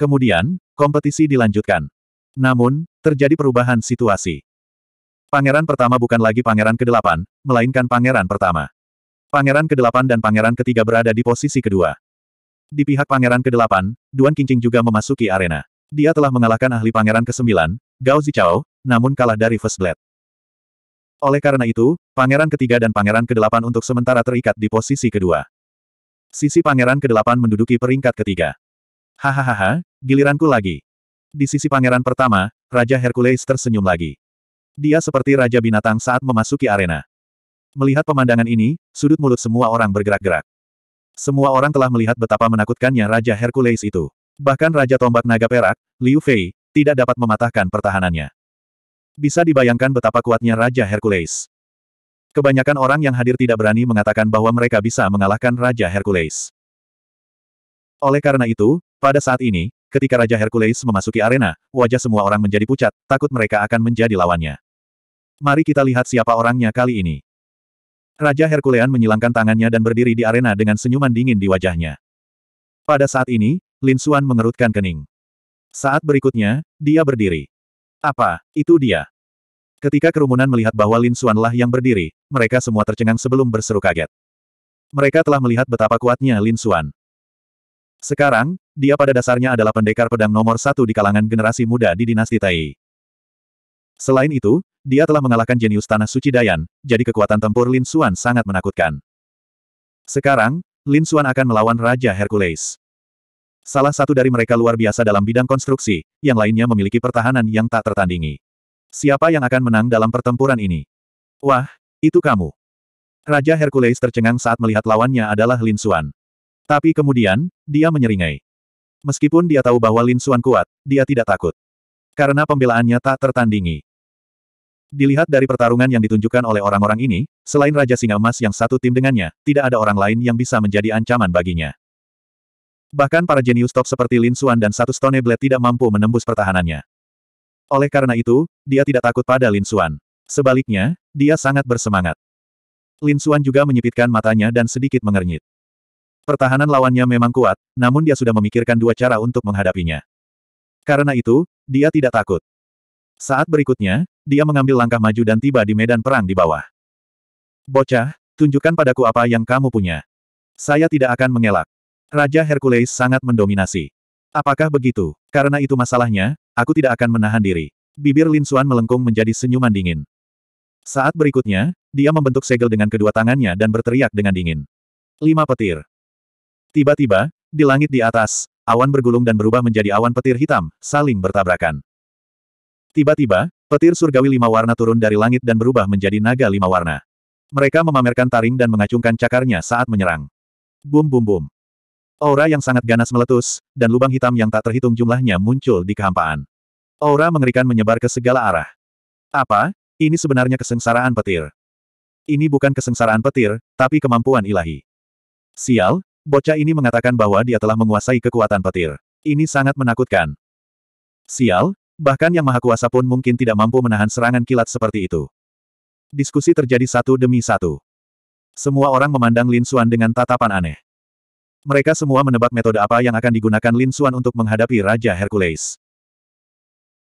Kemudian, kompetisi dilanjutkan. Namun, terjadi perubahan situasi. Pangeran pertama bukan lagi pangeran ke-8, melainkan pangeran pertama. Pangeran ke-8 dan pangeran ketiga berada di posisi kedua. Di pihak pangeran ke-8, Duan Kincing juga memasuki arena. Dia telah mengalahkan ahli pangeran ke-9, Gao Zichao, namun kalah dari First Blade. Oleh karena itu, pangeran ketiga dan pangeran ke-8 untuk sementara terikat di posisi kedua. Sisi pangeran ke-8 menduduki peringkat ketiga. Hahaha, giliranku lagi. Di sisi pangeran pertama, Raja Hercules tersenyum lagi. Dia seperti Raja Binatang saat memasuki arena. Melihat pemandangan ini, sudut mulut semua orang bergerak-gerak. Semua orang telah melihat betapa menakutkannya Raja Hercules itu. Bahkan Raja Tombak Naga Perak, Liu Fei, tidak dapat mematahkan pertahanannya. Bisa dibayangkan betapa kuatnya Raja Hercules. Kebanyakan orang yang hadir tidak berani mengatakan bahwa mereka bisa mengalahkan Raja Hercules. Oleh karena itu, pada saat ini, ketika Raja Hercules memasuki arena, wajah semua orang menjadi pucat, takut mereka akan menjadi lawannya. Mari kita lihat siapa orangnya kali ini. Raja Herculean menyilangkan tangannya dan berdiri di arena dengan senyuman dingin di wajahnya. Pada saat ini, Lin Xuan mengerutkan kening. Saat berikutnya, dia berdiri. Apa, itu dia? Ketika kerumunan melihat bahwa Lin Xuanlah lah yang berdiri, mereka semua tercengang sebelum berseru kaget. Mereka telah melihat betapa kuatnya Lin Xuan. Sekarang, dia pada dasarnya adalah pendekar pedang nomor satu di kalangan generasi muda di dinasti Tai. Selain itu, dia telah mengalahkan jenius Tanah Suci Dayan, jadi kekuatan tempur Lin Xuan sangat menakutkan. Sekarang, Lin Xuan akan melawan Raja Hercules. Salah satu dari mereka luar biasa dalam bidang konstruksi, yang lainnya memiliki pertahanan yang tak tertandingi. Siapa yang akan menang dalam pertempuran ini? Wah, itu kamu. Raja Hercules tercengang saat melihat lawannya adalah Lin Xuan. Tapi kemudian, dia menyeringai. Meskipun dia tahu bahwa Lin Xuan kuat, dia tidak takut. Karena pembelaannya tak tertandingi. Dilihat dari pertarungan yang ditunjukkan oleh orang-orang ini, selain Raja Singa Emas yang satu tim dengannya, tidak ada orang lain yang bisa menjadi ancaman baginya. Bahkan para jenius top seperti Lin Xuan dan satu Stone Blade tidak mampu menembus pertahanannya. Oleh karena itu, dia tidak takut pada Lin Xuan. Sebaliknya, dia sangat bersemangat. Lin Xuan juga menyipitkan matanya dan sedikit mengernyit. Pertahanan lawannya memang kuat, namun dia sudah memikirkan dua cara untuk menghadapinya. Karena itu, dia tidak takut. Saat berikutnya, dia mengambil langkah maju dan tiba di medan perang di bawah. Bocah, tunjukkan padaku apa yang kamu punya. Saya tidak akan mengelak. Raja Hercules sangat mendominasi. Apakah begitu? Karena itu masalahnya, aku tidak akan menahan diri. Bibir Lin Xuan melengkung menjadi senyuman dingin. Saat berikutnya, dia membentuk segel dengan kedua tangannya dan berteriak dengan dingin. Lima petir. Tiba-tiba, di langit di atas, awan bergulung dan berubah menjadi awan petir hitam, saling bertabrakan. Tiba-tiba, petir surgawi lima warna turun dari langit dan berubah menjadi naga lima warna. Mereka memamerkan taring dan mengacungkan cakarnya saat menyerang. Bum bum bum. Aura yang sangat ganas meletus, dan lubang hitam yang tak terhitung jumlahnya muncul di kehampaan. Aura mengerikan menyebar ke segala arah. Apa? Ini sebenarnya kesengsaraan petir. Ini bukan kesengsaraan petir, tapi kemampuan ilahi. Sial, Bocah ini mengatakan bahwa dia telah menguasai kekuatan petir. Ini sangat menakutkan. Sial, bahkan yang maha kuasa pun mungkin tidak mampu menahan serangan kilat seperti itu. Diskusi terjadi satu demi satu. Semua orang memandang Lin Xuan dengan tatapan aneh. Mereka semua menebak metode apa yang akan digunakan Lin Xuan untuk menghadapi Raja Hercules.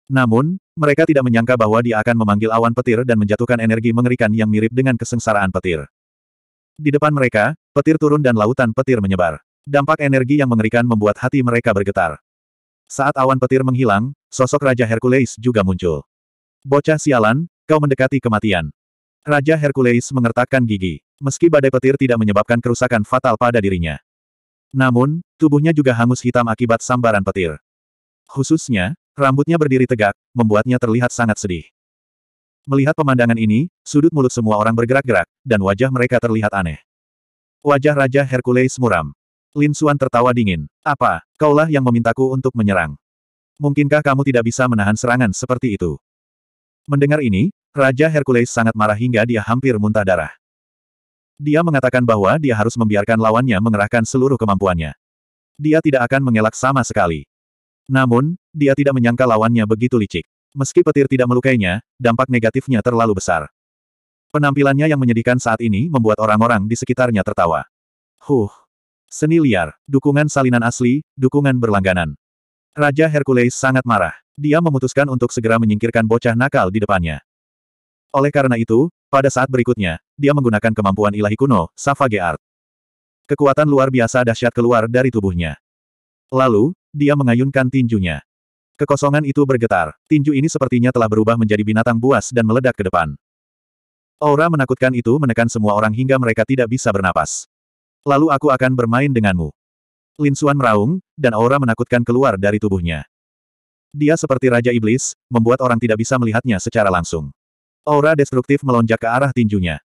Namun, mereka tidak menyangka bahwa dia akan memanggil awan petir dan menjatuhkan energi mengerikan yang mirip dengan kesengsaraan petir. Di depan mereka, petir turun dan lautan petir menyebar. Dampak energi yang mengerikan membuat hati mereka bergetar. Saat awan petir menghilang, sosok Raja Hercules juga muncul. Bocah sialan, kau mendekati kematian. Raja Hercules mengertakkan gigi. Meski badai petir tidak menyebabkan kerusakan fatal pada dirinya. Namun, tubuhnya juga hangus hitam akibat sambaran petir. Khususnya, rambutnya berdiri tegak, membuatnya terlihat sangat sedih. Melihat pemandangan ini, sudut mulut semua orang bergerak-gerak, dan wajah mereka terlihat aneh. Wajah Raja Hercules muram. Lin Suan tertawa dingin. Apa, kaulah yang memintaku untuk menyerang? Mungkinkah kamu tidak bisa menahan serangan seperti itu? Mendengar ini, Raja Hercules sangat marah hingga dia hampir muntah darah. Dia mengatakan bahwa dia harus membiarkan lawannya mengerahkan seluruh kemampuannya. Dia tidak akan mengelak sama sekali. Namun, dia tidak menyangka lawannya begitu licik. Meski petir tidak melukainya, dampak negatifnya terlalu besar. Penampilannya yang menyedihkan saat ini membuat orang-orang di sekitarnya tertawa. Huh. Seni liar, dukungan salinan asli, dukungan berlangganan. Raja Hercules sangat marah. Dia memutuskan untuk segera menyingkirkan bocah nakal di depannya. Oleh karena itu, pada saat berikutnya, dia menggunakan kemampuan ilahi kuno, Savage Art. Kekuatan luar biasa dahsyat keluar dari tubuhnya. Lalu, dia mengayunkan tinjunya. Kekosongan itu bergetar. Tinju ini sepertinya telah berubah menjadi binatang buas dan meledak ke depan. Aura menakutkan itu menekan semua orang hingga mereka tidak bisa bernapas. Lalu aku akan bermain denganmu. Lin Suan meraung, dan aura menakutkan keluar dari tubuhnya. Dia seperti Raja Iblis, membuat orang tidak bisa melihatnya secara langsung. Aura destruktif melonjak ke arah tinjunya.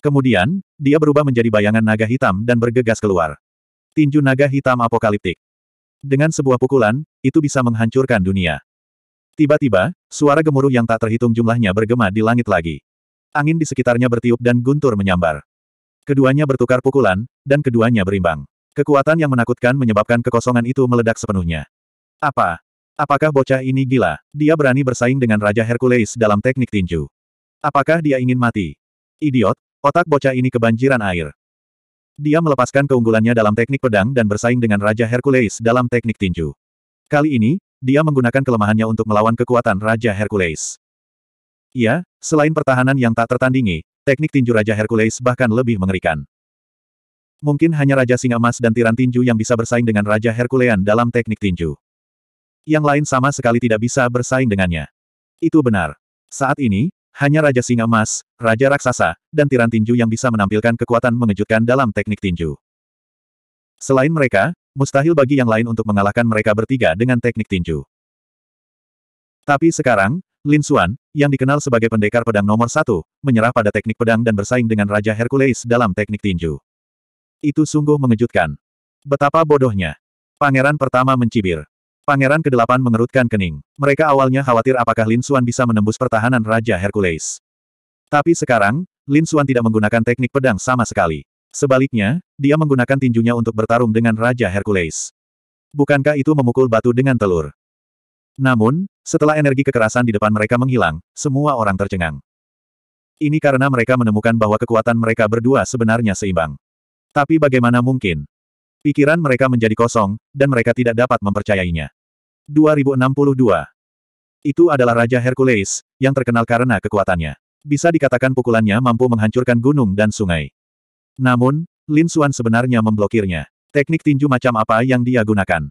Kemudian, dia berubah menjadi bayangan naga hitam dan bergegas keluar. Tinju naga hitam apokaliptik. Dengan sebuah pukulan, itu bisa menghancurkan dunia. Tiba-tiba, suara gemuruh yang tak terhitung jumlahnya bergema di langit lagi. Angin di sekitarnya bertiup dan guntur menyambar. Keduanya bertukar pukulan, dan keduanya berimbang. Kekuatan yang menakutkan menyebabkan kekosongan itu meledak sepenuhnya. Apa? Apakah bocah ini gila? Dia berani bersaing dengan Raja Hercules dalam teknik tinju. Apakah dia ingin mati? Idiot, otak bocah ini kebanjiran air. Dia melepaskan keunggulannya dalam teknik pedang dan bersaing dengan Raja Hercules dalam teknik tinju. Kali ini, dia menggunakan kelemahannya untuk melawan kekuatan Raja Hercules. Ya, selain pertahanan yang tak tertandingi, teknik tinju Raja Hercules bahkan lebih mengerikan. Mungkin hanya Raja Singa Emas dan Tiran Tinju yang bisa bersaing dengan Raja Herculean dalam teknik tinju. Yang lain sama sekali tidak bisa bersaing dengannya. Itu benar. Saat ini, hanya Raja Singa Emas, Raja Raksasa, dan Tiran Tinju yang bisa menampilkan kekuatan mengejutkan dalam teknik tinju. Selain mereka, mustahil bagi yang lain untuk mengalahkan mereka bertiga dengan teknik tinju. Tapi sekarang, Lin Xuan, yang dikenal sebagai pendekar pedang nomor satu, menyerah pada teknik pedang dan bersaing dengan Raja Hercules dalam teknik tinju. Itu sungguh mengejutkan. Betapa bodohnya. Pangeran pertama mencibir. Pangeran ke-8 mengerutkan kening. Mereka awalnya khawatir apakah Lin Suan bisa menembus pertahanan Raja Hercules. Tapi sekarang, Lin Suan tidak menggunakan teknik pedang sama sekali. Sebaliknya, dia menggunakan tinjunya untuk bertarung dengan Raja Hercules. Bukankah itu memukul batu dengan telur? Namun, setelah energi kekerasan di depan mereka menghilang, semua orang tercengang. Ini karena mereka menemukan bahwa kekuatan mereka berdua sebenarnya seimbang. Tapi bagaimana mungkin? Pikiran mereka menjadi kosong, dan mereka tidak dapat mempercayainya. 2062. Itu adalah Raja Hercules, yang terkenal karena kekuatannya. Bisa dikatakan pukulannya mampu menghancurkan gunung dan sungai. Namun, Lin Xuan sebenarnya memblokirnya. Teknik tinju macam apa yang dia gunakan?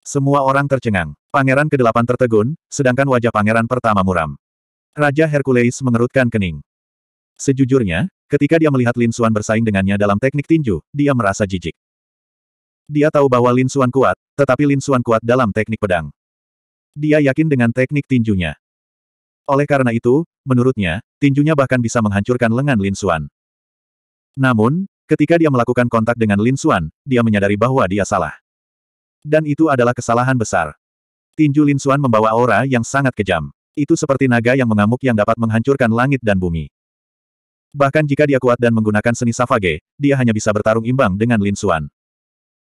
Semua orang tercengang. Pangeran ke-8 tertegun, sedangkan wajah pangeran pertama muram. Raja Hercules mengerutkan kening. Sejujurnya, ketika dia melihat Lin Xuan bersaing dengannya dalam teknik tinju, dia merasa jijik. Dia tahu bahwa Lin Suan kuat, tetapi Lin Suan kuat dalam teknik pedang. Dia yakin dengan teknik tinjunya. Oleh karena itu, menurutnya, tinjunya bahkan bisa menghancurkan lengan Lin Suan. Namun, ketika dia melakukan kontak dengan Lin Suan, dia menyadari bahwa dia salah. Dan itu adalah kesalahan besar. Tinju Lin Suan membawa aura yang sangat kejam. Itu seperti naga yang mengamuk yang dapat menghancurkan langit dan bumi. Bahkan jika dia kuat dan menggunakan seni Savage, dia hanya bisa bertarung imbang dengan Lin Suan.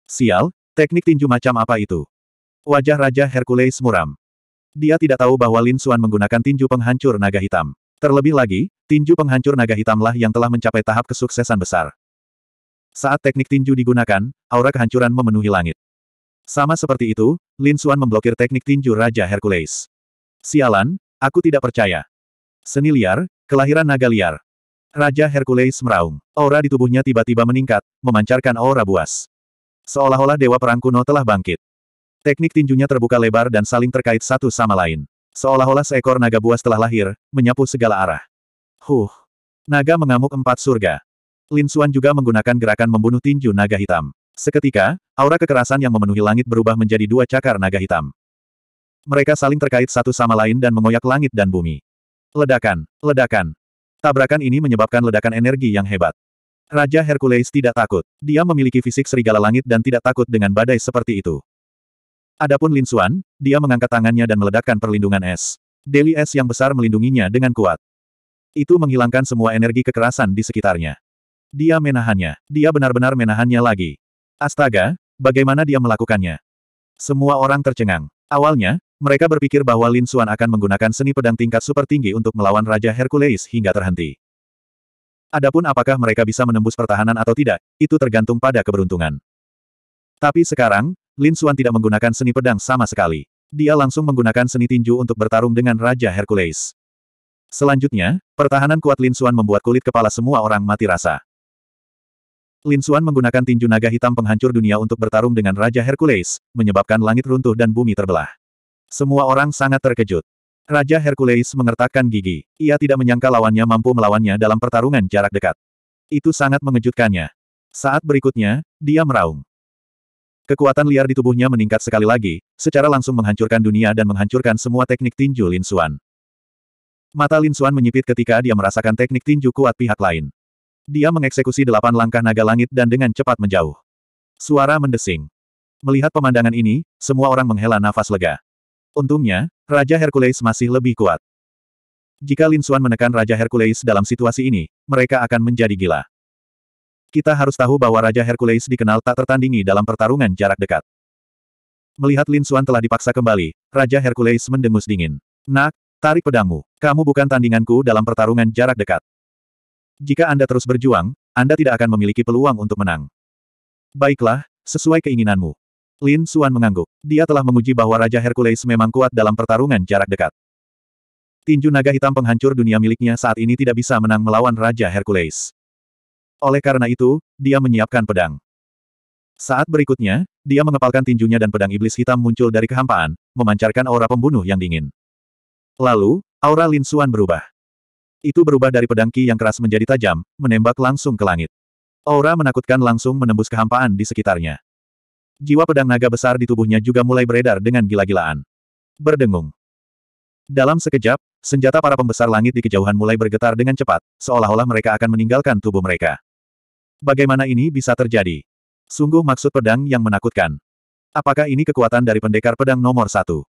Sial, teknik tinju macam apa itu? Wajah Raja Hercules muram. Dia tidak tahu bahwa Lin Xuan menggunakan tinju penghancur naga hitam. Terlebih lagi, tinju penghancur naga hitamlah yang telah mencapai tahap kesuksesan besar. Saat teknik tinju digunakan, aura kehancuran memenuhi langit. Sama seperti itu, Lin Xuan memblokir teknik tinju Raja Hercules. Sialan, aku tidak percaya. Seni liar, kelahiran naga liar. Raja Hercules meraung. Aura di tubuhnya tiba-tiba meningkat, memancarkan aura buas. Seolah-olah Dewa Perang kuno telah bangkit. Teknik tinjunya terbuka lebar dan saling terkait satu sama lain. Seolah-olah seekor naga buas telah lahir, menyapu segala arah. Huh. Naga mengamuk empat surga. Lin Xuan juga menggunakan gerakan membunuh tinju naga hitam. Seketika, aura kekerasan yang memenuhi langit berubah menjadi dua cakar naga hitam. Mereka saling terkait satu sama lain dan mengoyak langit dan bumi. Ledakan, ledakan. Tabrakan ini menyebabkan ledakan energi yang hebat. Raja Hercules tidak takut. Dia memiliki fisik serigala langit dan tidak takut dengan badai seperti itu. Adapun Lin Xuan, dia mengangkat tangannya dan meledakkan perlindungan es. Deli es yang besar melindunginya dengan kuat. Itu menghilangkan semua energi kekerasan di sekitarnya. Dia menahannya. Dia benar-benar menahannya lagi. Astaga, bagaimana dia melakukannya? Semua orang tercengang. Awalnya, mereka berpikir bahwa Lin Xuan akan menggunakan seni pedang tingkat super tinggi untuk melawan Raja Hercules hingga terhenti. Adapun apakah mereka bisa menembus pertahanan atau tidak, itu tergantung pada keberuntungan. Tapi sekarang, Lin Xuan tidak menggunakan seni pedang sama sekali. Dia langsung menggunakan seni tinju untuk bertarung dengan Raja Hercules. Selanjutnya, pertahanan kuat Lin Xuan membuat kulit kepala semua orang mati rasa. Lin Xuan menggunakan tinju naga hitam penghancur dunia untuk bertarung dengan Raja Hercules, menyebabkan langit runtuh dan bumi terbelah. Semua orang sangat terkejut. Raja Hercules mengertakkan gigi. Ia tidak menyangka lawannya mampu melawannya dalam pertarungan jarak dekat. Itu sangat mengejutkannya. Saat berikutnya, dia meraung. Kekuatan liar di tubuhnya meningkat sekali lagi, secara langsung menghancurkan dunia dan menghancurkan semua teknik tinju Lin Xuan. Mata Lin Xuan menyipit ketika dia merasakan teknik tinju kuat pihak lain. Dia mengeksekusi delapan langkah naga langit dan dengan cepat menjauh. Suara mendesing. Melihat pemandangan ini, semua orang menghela nafas lega. Untungnya, Raja Hercules masih lebih kuat. Jika Lin Xuan menekan Raja Hercules dalam situasi ini, mereka akan menjadi gila. Kita harus tahu bahwa Raja Hercules dikenal tak tertandingi dalam pertarungan jarak dekat. Melihat Lin Xuan telah dipaksa kembali, Raja Hercules mendengus dingin. Nak, tarik pedangmu. Kamu bukan tandinganku dalam pertarungan jarak dekat. Jika Anda terus berjuang, Anda tidak akan memiliki peluang untuk menang. Baiklah, sesuai keinginanmu. Lin Suan mengangguk. Dia telah menguji bahwa Raja Hercules memang kuat dalam pertarungan jarak dekat. Tinju naga hitam penghancur dunia miliknya saat ini tidak bisa menang melawan Raja Hercules. Oleh karena itu, dia menyiapkan pedang. Saat berikutnya, dia mengepalkan tinjunya dan pedang iblis hitam muncul dari kehampaan, memancarkan aura pembunuh yang dingin. Lalu, aura Lin Suan berubah. Itu berubah dari pedang ki yang keras menjadi tajam, menembak langsung ke langit. Aura menakutkan langsung menembus kehampaan di sekitarnya. Jiwa pedang naga besar di tubuhnya juga mulai beredar dengan gila-gilaan. Berdengung. Dalam sekejap, senjata para pembesar langit di kejauhan mulai bergetar dengan cepat, seolah-olah mereka akan meninggalkan tubuh mereka. Bagaimana ini bisa terjadi? Sungguh maksud pedang yang menakutkan. Apakah ini kekuatan dari pendekar pedang nomor satu?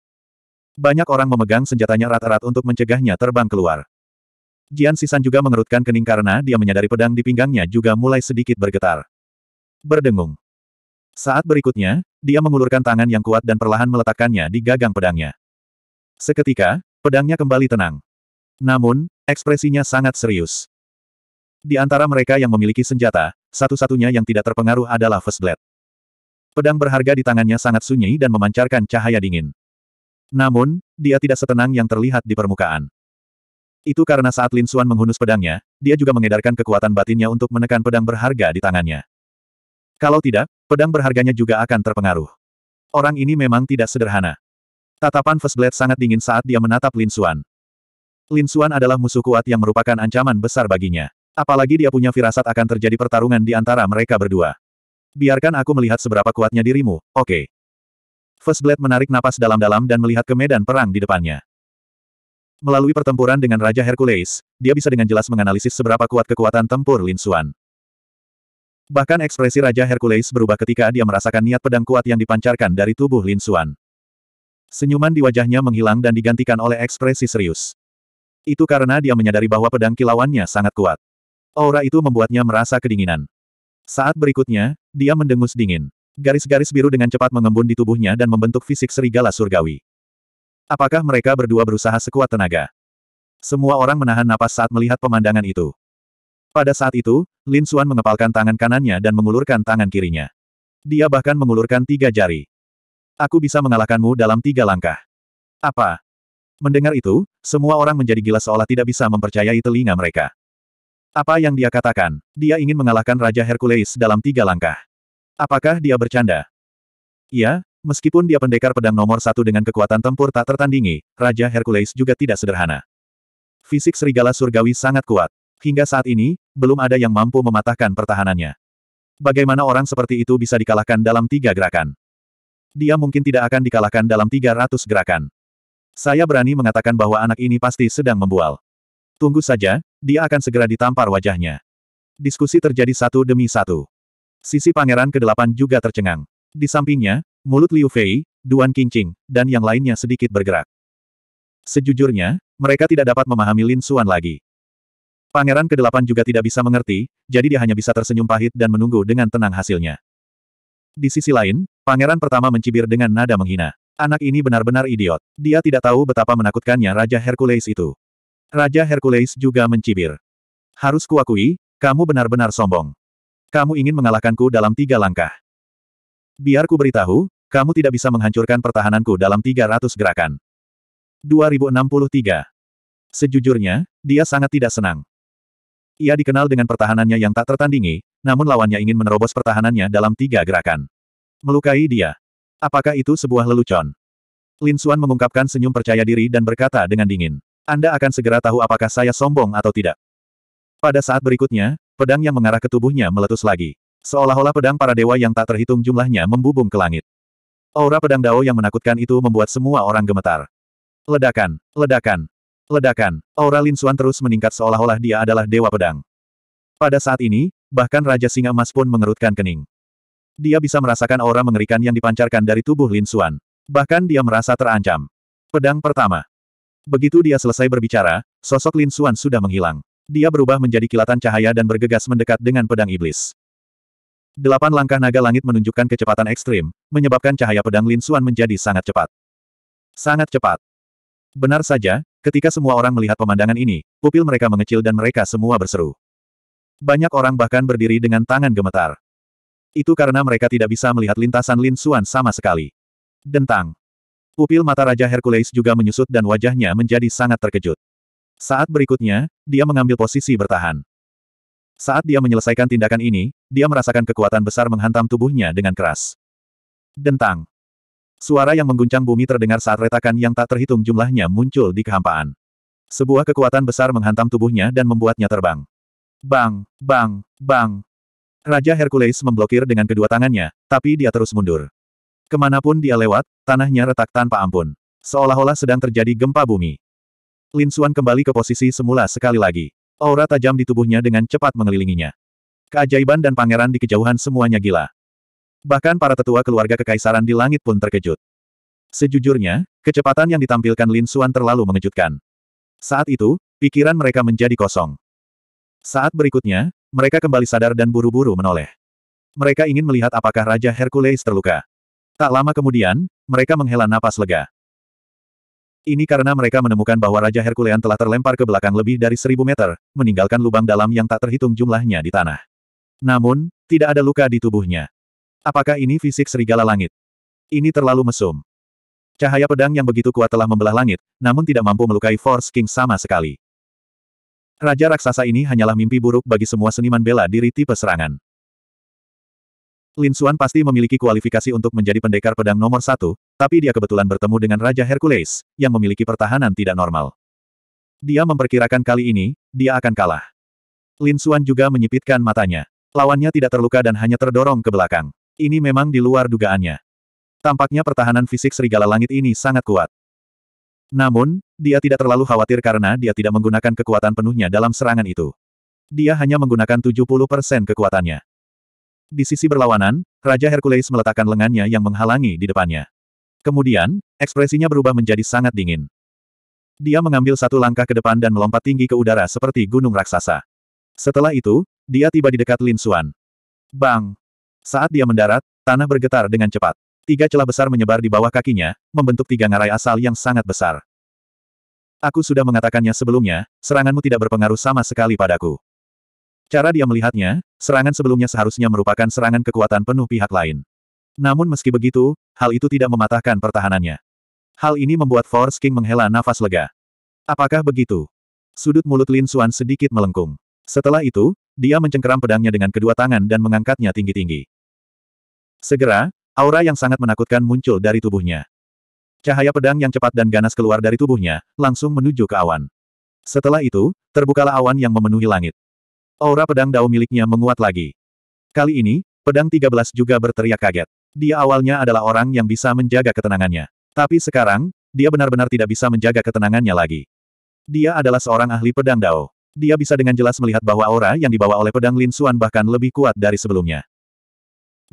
Banyak orang memegang senjatanya rata erat untuk mencegahnya terbang keluar. Jian Sisan juga mengerutkan kening karena dia menyadari pedang di pinggangnya juga mulai sedikit bergetar. Berdengung. Saat berikutnya, dia mengulurkan tangan yang kuat dan perlahan meletakkannya di gagang pedangnya. Seketika, pedangnya kembali tenang. Namun, ekspresinya sangat serius. Di antara mereka yang memiliki senjata, satu-satunya yang tidak terpengaruh adalah First Blade. Pedang berharga di tangannya sangat sunyi dan memancarkan cahaya dingin. Namun, dia tidak setenang yang terlihat di permukaan. Itu karena saat Lin Suan menghunus pedangnya, dia juga mengedarkan kekuatan batinnya untuk menekan pedang berharga di tangannya. Kalau tidak, pedang berharganya juga akan terpengaruh. Orang ini memang tidak sederhana. Tatapan Blade sangat dingin saat dia menatap Lin Xuan. Lin Xuan adalah musuh kuat yang merupakan ancaman besar baginya. Apalagi dia punya firasat akan terjadi pertarungan di antara mereka berdua. Biarkan aku melihat seberapa kuatnya dirimu, oke. Okay. Blade menarik napas dalam-dalam dan melihat ke medan perang di depannya. Melalui pertempuran dengan Raja Hercules, dia bisa dengan jelas menganalisis seberapa kuat kekuatan tempur Lin Xuan. Bahkan ekspresi Raja Hercules berubah ketika dia merasakan niat pedang kuat yang dipancarkan dari tubuh Lin Xuan. Senyuman di wajahnya menghilang dan digantikan oleh ekspresi serius. Itu karena dia menyadari bahwa pedang kilauannya sangat kuat. Aura itu membuatnya merasa kedinginan. Saat berikutnya, dia mendengus dingin. Garis-garis biru dengan cepat mengembun di tubuhnya dan membentuk fisik serigala surgawi. Apakah mereka berdua berusaha sekuat tenaga? Semua orang menahan napas saat melihat pemandangan itu. Pada saat itu, Lin Xuan mengepalkan tangan kanannya dan mengulurkan tangan kirinya. Dia bahkan mengulurkan tiga jari. Aku bisa mengalahkanmu dalam tiga langkah. Apa? Mendengar itu, semua orang menjadi gila seolah tidak bisa mempercayai telinga mereka. Apa yang dia katakan? Dia ingin mengalahkan Raja Hercules dalam tiga langkah. Apakah dia bercanda? Iya, meskipun dia pendekar pedang nomor satu dengan kekuatan tempur tak tertandingi, Raja Hercules juga tidak sederhana. Fisik serigala surgawi sangat kuat. Hingga saat ini, belum ada yang mampu mematahkan pertahanannya. Bagaimana orang seperti itu bisa dikalahkan dalam tiga gerakan? Dia mungkin tidak akan dikalahkan dalam 300 gerakan. Saya berani mengatakan bahwa anak ini pasti sedang membual. Tunggu saja, dia akan segera ditampar wajahnya. Diskusi terjadi satu demi satu. Sisi pangeran ke-8 juga tercengang. Di sampingnya, mulut Liu Fei, Duan Qingqing, dan yang lainnya sedikit bergerak. Sejujurnya, mereka tidak dapat memahami Lin Suan lagi. Pangeran ke-8 juga tidak bisa mengerti, jadi dia hanya bisa tersenyum pahit dan menunggu dengan tenang hasilnya. Di sisi lain, pangeran pertama mencibir dengan nada menghina. Anak ini benar-benar idiot. Dia tidak tahu betapa menakutkannya Raja Hercules itu. Raja Hercules juga mencibir. Harus kuakui, kamu benar-benar sombong. Kamu ingin mengalahkanku dalam tiga langkah. Biar ku beritahu, kamu tidak bisa menghancurkan pertahananku dalam 300 gerakan. 2063. Sejujurnya, dia sangat tidak senang. Ia dikenal dengan pertahanannya yang tak tertandingi, namun lawannya ingin menerobos pertahanannya dalam tiga gerakan. Melukai dia. Apakah itu sebuah lelucon? Lin Xuan mengungkapkan senyum percaya diri dan berkata dengan dingin. Anda akan segera tahu apakah saya sombong atau tidak. Pada saat berikutnya, pedang yang mengarah ke tubuhnya meletus lagi. Seolah-olah pedang para dewa yang tak terhitung jumlahnya membubung ke langit. Aura pedang Dao yang menakutkan itu membuat semua orang gemetar. Ledakan, ledakan, Ledakan, aura Lin Xuan terus meningkat seolah-olah dia adalah dewa pedang. Pada saat ini, bahkan Raja Singa Emas pun mengerutkan kening. Dia bisa merasakan aura mengerikan yang dipancarkan dari tubuh Lin Xuan. Bahkan dia merasa terancam. Pedang pertama. Begitu dia selesai berbicara, sosok Lin Xuan sudah menghilang. Dia berubah menjadi kilatan cahaya dan bergegas mendekat dengan pedang iblis. Delapan langkah naga langit menunjukkan kecepatan ekstrim, menyebabkan cahaya pedang Lin Xuan menjadi sangat cepat. Sangat cepat. Benar saja, Ketika semua orang melihat pemandangan ini, pupil mereka mengecil dan mereka semua berseru. Banyak orang bahkan berdiri dengan tangan gemetar. Itu karena mereka tidak bisa melihat lintasan Lin Xuan sama sekali. Dentang. Pupil mata Raja Hercules juga menyusut dan wajahnya menjadi sangat terkejut. Saat berikutnya, dia mengambil posisi bertahan. Saat dia menyelesaikan tindakan ini, dia merasakan kekuatan besar menghantam tubuhnya dengan keras. Dentang. Suara yang mengguncang bumi terdengar saat retakan yang tak terhitung jumlahnya muncul di kehampaan. Sebuah kekuatan besar menghantam tubuhnya dan membuatnya terbang. Bang, bang, bang. Raja Hercules memblokir dengan kedua tangannya, tapi dia terus mundur. Kemanapun dia lewat, tanahnya retak tanpa ampun. Seolah-olah sedang terjadi gempa bumi. Lin Suan kembali ke posisi semula sekali lagi. Aura tajam di tubuhnya dengan cepat mengelilinginya. Keajaiban dan pangeran di kejauhan semuanya gila. Bahkan para tetua keluarga kekaisaran di langit pun terkejut. Sejujurnya, kecepatan yang ditampilkan Lin Xuan terlalu mengejutkan. Saat itu, pikiran mereka menjadi kosong. Saat berikutnya, mereka kembali sadar dan buru-buru menoleh. Mereka ingin melihat apakah Raja Hercules terluka. Tak lama kemudian, mereka menghela napas lega. Ini karena mereka menemukan bahwa Raja Herculean telah terlempar ke belakang lebih dari seribu meter, meninggalkan lubang dalam yang tak terhitung jumlahnya di tanah. Namun, tidak ada luka di tubuhnya. Apakah ini fisik serigala langit? Ini terlalu mesum. Cahaya pedang yang begitu kuat telah membelah langit, namun tidak mampu melukai Force King sama sekali. Raja raksasa ini hanyalah mimpi buruk bagi semua seniman bela diri tipe serangan. Lin Xuan pasti memiliki kualifikasi untuk menjadi pendekar pedang nomor satu, tapi dia kebetulan bertemu dengan Raja Hercules, yang memiliki pertahanan tidak normal. Dia memperkirakan kali ini, dia akan kalah. Lin Xuan juga menyipitkan matanya. Lawannya tidak terluka dan hanya terdorong ke belakang. Ini memang di luar dugaannya. Tampaknya pertahanan fisik serigala langit ini sangat kuat. Namun, dia tidak terlalu khawatir karena dia tidak menggunakan kekuatan penuhnya dalam serangan itu. Dia hanya menggunakan 70% kekuatannya. Di sisi berlawanan, Raja Hercules meletakkan lengannya yang menghalangi di depannya. Kemudian, ekspresinya berubah menjadi sangat dingin. Dia mengambil satu langkah ke depan dan melompat tinggi ke udara seperti gunung raksasa. Setelah itu, dia tiba di dekat Lin Xuan. Bang! Saat dia mendarat, tanah bergetar dengan cepat. Tiga celah besar menyebar di bawah kakinya, membentuk tiga ngarai asal yang sangat besar. Aku sudah mengatakannya sebelumnya, seranganmu tidak berpengaruh sama sekali padaku. Cara dia melihatnya, serangan sebelumnya seharusnya merupakan serangan kekuatan penuh pihak lain. Namun meski begitu, hal itu tidak mematahkan pertahanannya. Hal ini membuat Force King menghela nafas lega. Apakah begitu? Sudut mulut Lin Xuan sedikit melengkung. Setelah itu, dia mencengkeram pedangnya dengan kedua tangan dan mengangkatnya tinggi-tinggi. Segera, aura yang sangat menakutkan muncul dari tubuhnya. Cahaya pedang yang cepat dan ganas keluar dari tubuhnya, langsung menuju ke awan. Setelah itu, terbukalah awan yang memenuhi langit. Aura pedang dao miliknya menguat lagi. Kali ini, pedang 13 juga berteriak kaget. Dia awalnya adalah orang yang bisa menjaga ketenangannya. Tapi sekarang, dia benar-benar tidak bisa menjaga ketenangannya lagi. Dia adalah seorang ahli pedang dao. Dia bisa dengan jelas melihat bahwa aura yang dibawa oleh pedang Lin Xuan bahkan lebih kuat dari sebelumnya.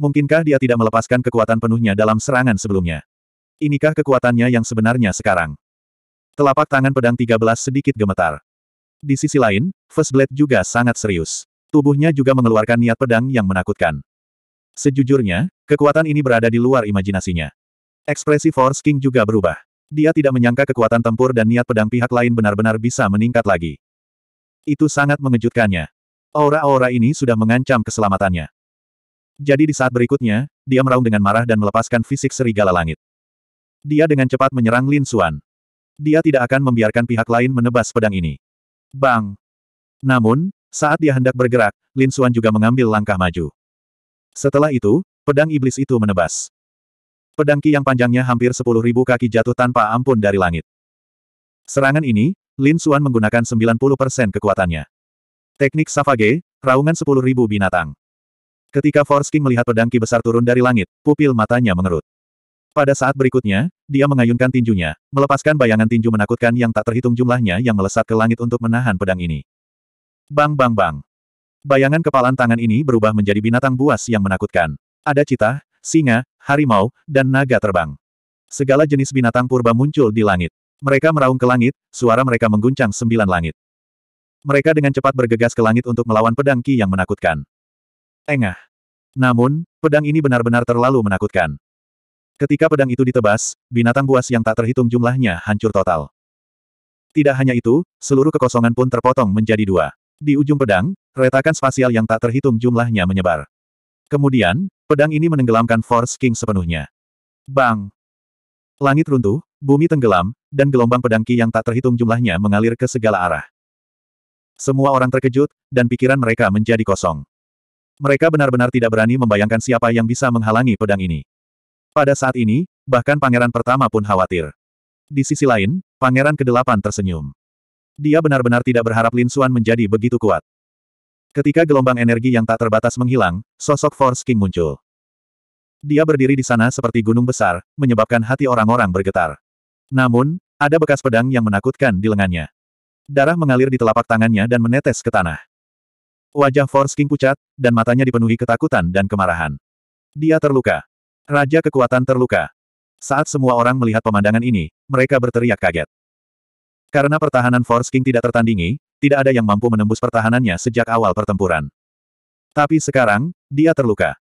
Mungkinkah dia tidak melepaskan kekuatan penuhnya dalam serangan sebelumnya? Inikah kekuatannya yang sebenarnya sekarang? Telapak tangan pedang 13 sedikit gemetar. Di sisi lain, First Blade juga sangat serius. Tubuhnya juga mengeluarkan niat pedang yang menakutkan. Sejujurnya, kekuatan ini berada di luar imajinasinya. Ekspresi Force King juga berubah. Dia tidak menyangka kekuatan tempur dan niat pedang pihak lain benar-benar bisa meningkat lagi. Itu sangat mengejutkannya. Aura-aura ini sudah mengancam keselamatannya. Jadi di saat berikutnya, dia meraung dengan marah dan melepaskan fisik serigala langit. Dia dengan cepat menyerang Lin Xuan. Dia tidak akan membiarkan pihak lain menebas pedang ini. Bang! Namun, saat dia hendak bergerak, Lin Xuan juga mengambil langkah maju. Setelah itu, pedang iblis itu menebas. Pedang Ki yang panjangnya hampir sepuluh ribu kaki jatuh tanpa ampun dari langit. Serangan ini, Lin Xuan menggunakan 90% kekuatannya. Teknik Savage, raungan Sepuluh Ribu binatang. Ketika Force King melihat pedangki besar turun dari langit, pupil matanya mengerut. Pada saat berikutnya, dia mengayunkan tinjunya, melepaskan bayangan tinju menakutkan yang tak terhitung jumlahnya yang melesat ke langit untuk menahan pedang ini. Bang bang bang. Bayangan kepalan tangan ini berubah menjadi binatang buas yang menakutkan. Ada cita, singa, harimau, dan naga terbang. Segala jenis binatang purba muncul di langit. Mereka meraung ke langit, suara mereka mengguncang sembilan langit. Mereka dengan cepat bergegas ke langit untuk melawan pedang Ki yang menakutkan. Engah. Namun, pedang ini benar-benar terlalu menakutkan. Ketika pedang itu ditebas, binatang buas yang tak terhitung jumlahnya hancur total. Tidak hanya itu, seluruh kekosongan pun terpotong menjadi dua. Di ujung pedang, retakan spasial yang tak terhitung jumlahnya menyebar. Kemudian, pedang ini menenggelamkan Force King sepenuhnya. Bang! Langit runtuh, bumi tenggelam, dan gelombang pedang Ki yang tak terhitung jumlahnya mengalir ke segala arah. Semua orang terkejut, dan pikiran mereka menjadi kosong. Mereka benar-benar tidak berani membayangkan siapa yang bisa menghalangi pedang ini. Pada saat ini, bahkan pangeran pertama pun khawatir. Di sisi lain, pangeran kedelapan tersenyum. Dia benar-benar tidak berharap Lin Suan menjadi begitu kuat. Ketika gelombang energi yang tak terbatas menghilang, sosok Force King muncul. Dia berdiri di sana seperti gunung besar, menyebabkan hati orang-orang bergetar. Namun, ada bekas pedang yang menakutkan di lengannya. Darah mengalir di telapak tangannya dan menetes ke tanah. Wajah Force King pucat, dan matanya dipenuhi ketakutan dan kemarahan. Dia terluka. Raja kekuatan terluka. Saat semua orang melihat pemandangan ini, mereka berteriak kaget. Karena pertahanan Force King tidak tertandingi, tidak ada yang mampu menembus pertahanannya sejak awal pertempuran. Tapi sekarang, dia terluka.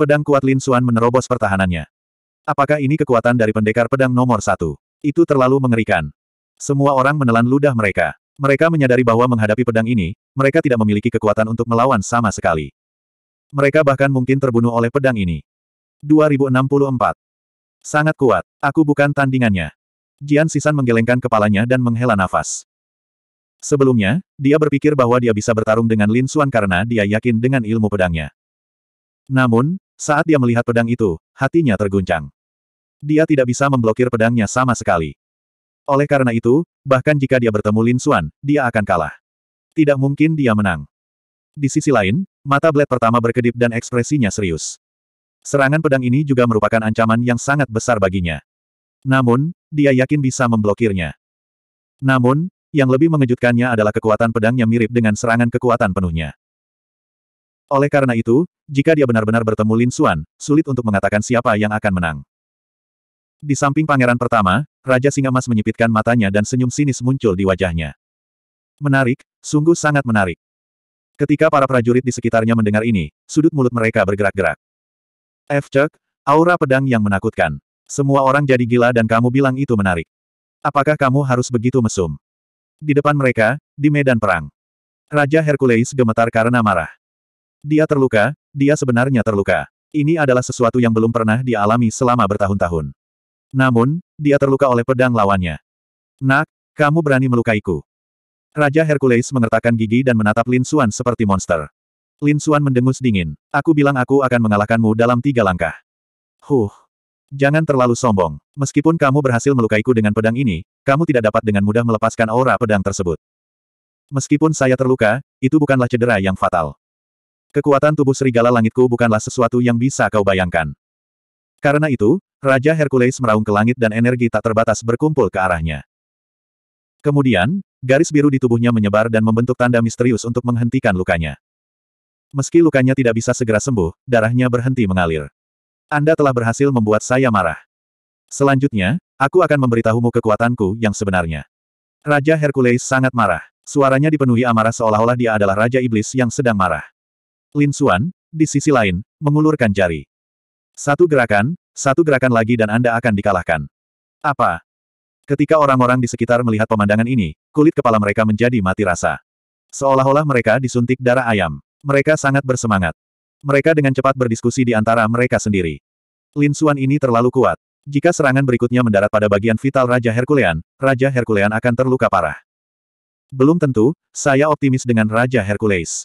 Pedang kuat Lin Suan menerobos pertahanannya. Apakah ini kekuatan dari pendekar pedang nomor satu? Itu terlalu mengerikan. Semua orang menelan ludah mereka. Mereka menyadari bahwa menghadapi pedang ini, mereka tidak memiliki kekuatan untuk melawan sama sekali. Mereka bahkan mungkin terbunuh oleh pedang ini. 2064. Sangat kuat. Aku bukan tandingannya. Jian Sisan menggelengkan kepalanya dan menghela nafas. Sebelumnya, dia berpikir bahwa dia bisa bertarung dengan Lin Xuan karena dia yakin dengan ilmu pedangnya. Namun, saat dia melihat pedang itu, hatinya terguncang. Dia tidak bisa memblokir pedangnya sama sekali. Oleh karena itu, bahkan jika dia bertemu Lin Xuan, dia akan kalah. Tidak mungkin dia menang. Di sisi lain, mata Blade pertama berkedip dan ekspresinya serius. Serangan pedang ini juga merupakan ancaman yang sangat besar baginya. Namun, dia yakin bisa memblokirnya. Namun, yang lebih mengejutkannya adalah kekuatan pedangnya mirip dengan serangan kekuatan penuhnya. Oleh karena itu, jika dia benar-benar bertemu Lin Xuan, sulit untuk mengatakan siapa yang akan menang. Di samping pangeran pertama, Raja Singa Mas menyipitkan matanya dan senyum sinis muncul di wajahnya. Menarik, sungguh sangat menarik. Ketika para prajurit di sekitarnya mendengar ini, sudut mulut mereka bergerak-gerak. Efcek, aura pedang yang menakutkan. Semua orang jadi gila dan kamu bilang itu menarik. Apakah kamu harus begitu mesum? Di depan mereka, di medan perang. Raja Hercules gemetar karena marah. Dia terluka, dia sebenarnya terluka. Ini adalah sesuatu yang belum pernah dialami selama bertahun-tahun. Namun, dia terluka oleh pedang lawannya. Nak, kamu berani melukaiku. Raja Hercules mengertakkan gigi dan menatap Lin Xuan seperti monster. Lin Xuan mendengus dingin. Aku bilang aku akan mengalahkanmu dalam tiga langkah. Huh. Jangan terlalu sombong. Meskipun kamu berhasil melukaiku dengan pedang ini, kamu tidak dapat dengan mudah melepaskan aura pedang tersebut. Meskipun saya terluka, itu bukanlah cedera yang fatal. Kekuatan tubuh serigala langitku bukanlah sesuatu yang bisa kau bayangkan. Karena itu, Raja Hercules meraung ke langit dan energi tak terbatas berkumpul ke arahnya. Kemudian, garis biru di tubuhnya menyebar dan membentuk tanda misterius untuk menghentikan lukanya. Meski lukanya tidak bisa segera sembuh, darahnya berhenti mengalir. Anda telah berhasil membuat saya marah. Selanjutnya, aku akan memberitahumu kekuatanku yang sebenarnya. Raja Hercules sangat marah. Suaranya dipenuhi amarah seolah-olah dia adalah Raja Iblis yang sedang marah. Lin Xuan, di sisi lain, mengulurkan jari. Satu gerakan, satu gerakan lagi dan Anda akan dikalahkan. Apa? Ketika orang-orang di sekitar melihat pemandangan ini, kulit kepala mereka menjadi mati rasa. Seolah-olah mereka disuntik darah ayam. Mereka sangat bersemangat. Mereka dengan cepat berdiskusi di antara mereka sendiri. Lin Xuan ini terlalu kuat. Jika serangan berikutnya mendarat pada bagian vital Raja Herculean, Raja Herculean akan terluka parah. Belum tentu, saya optimis dengan Raja Hercules.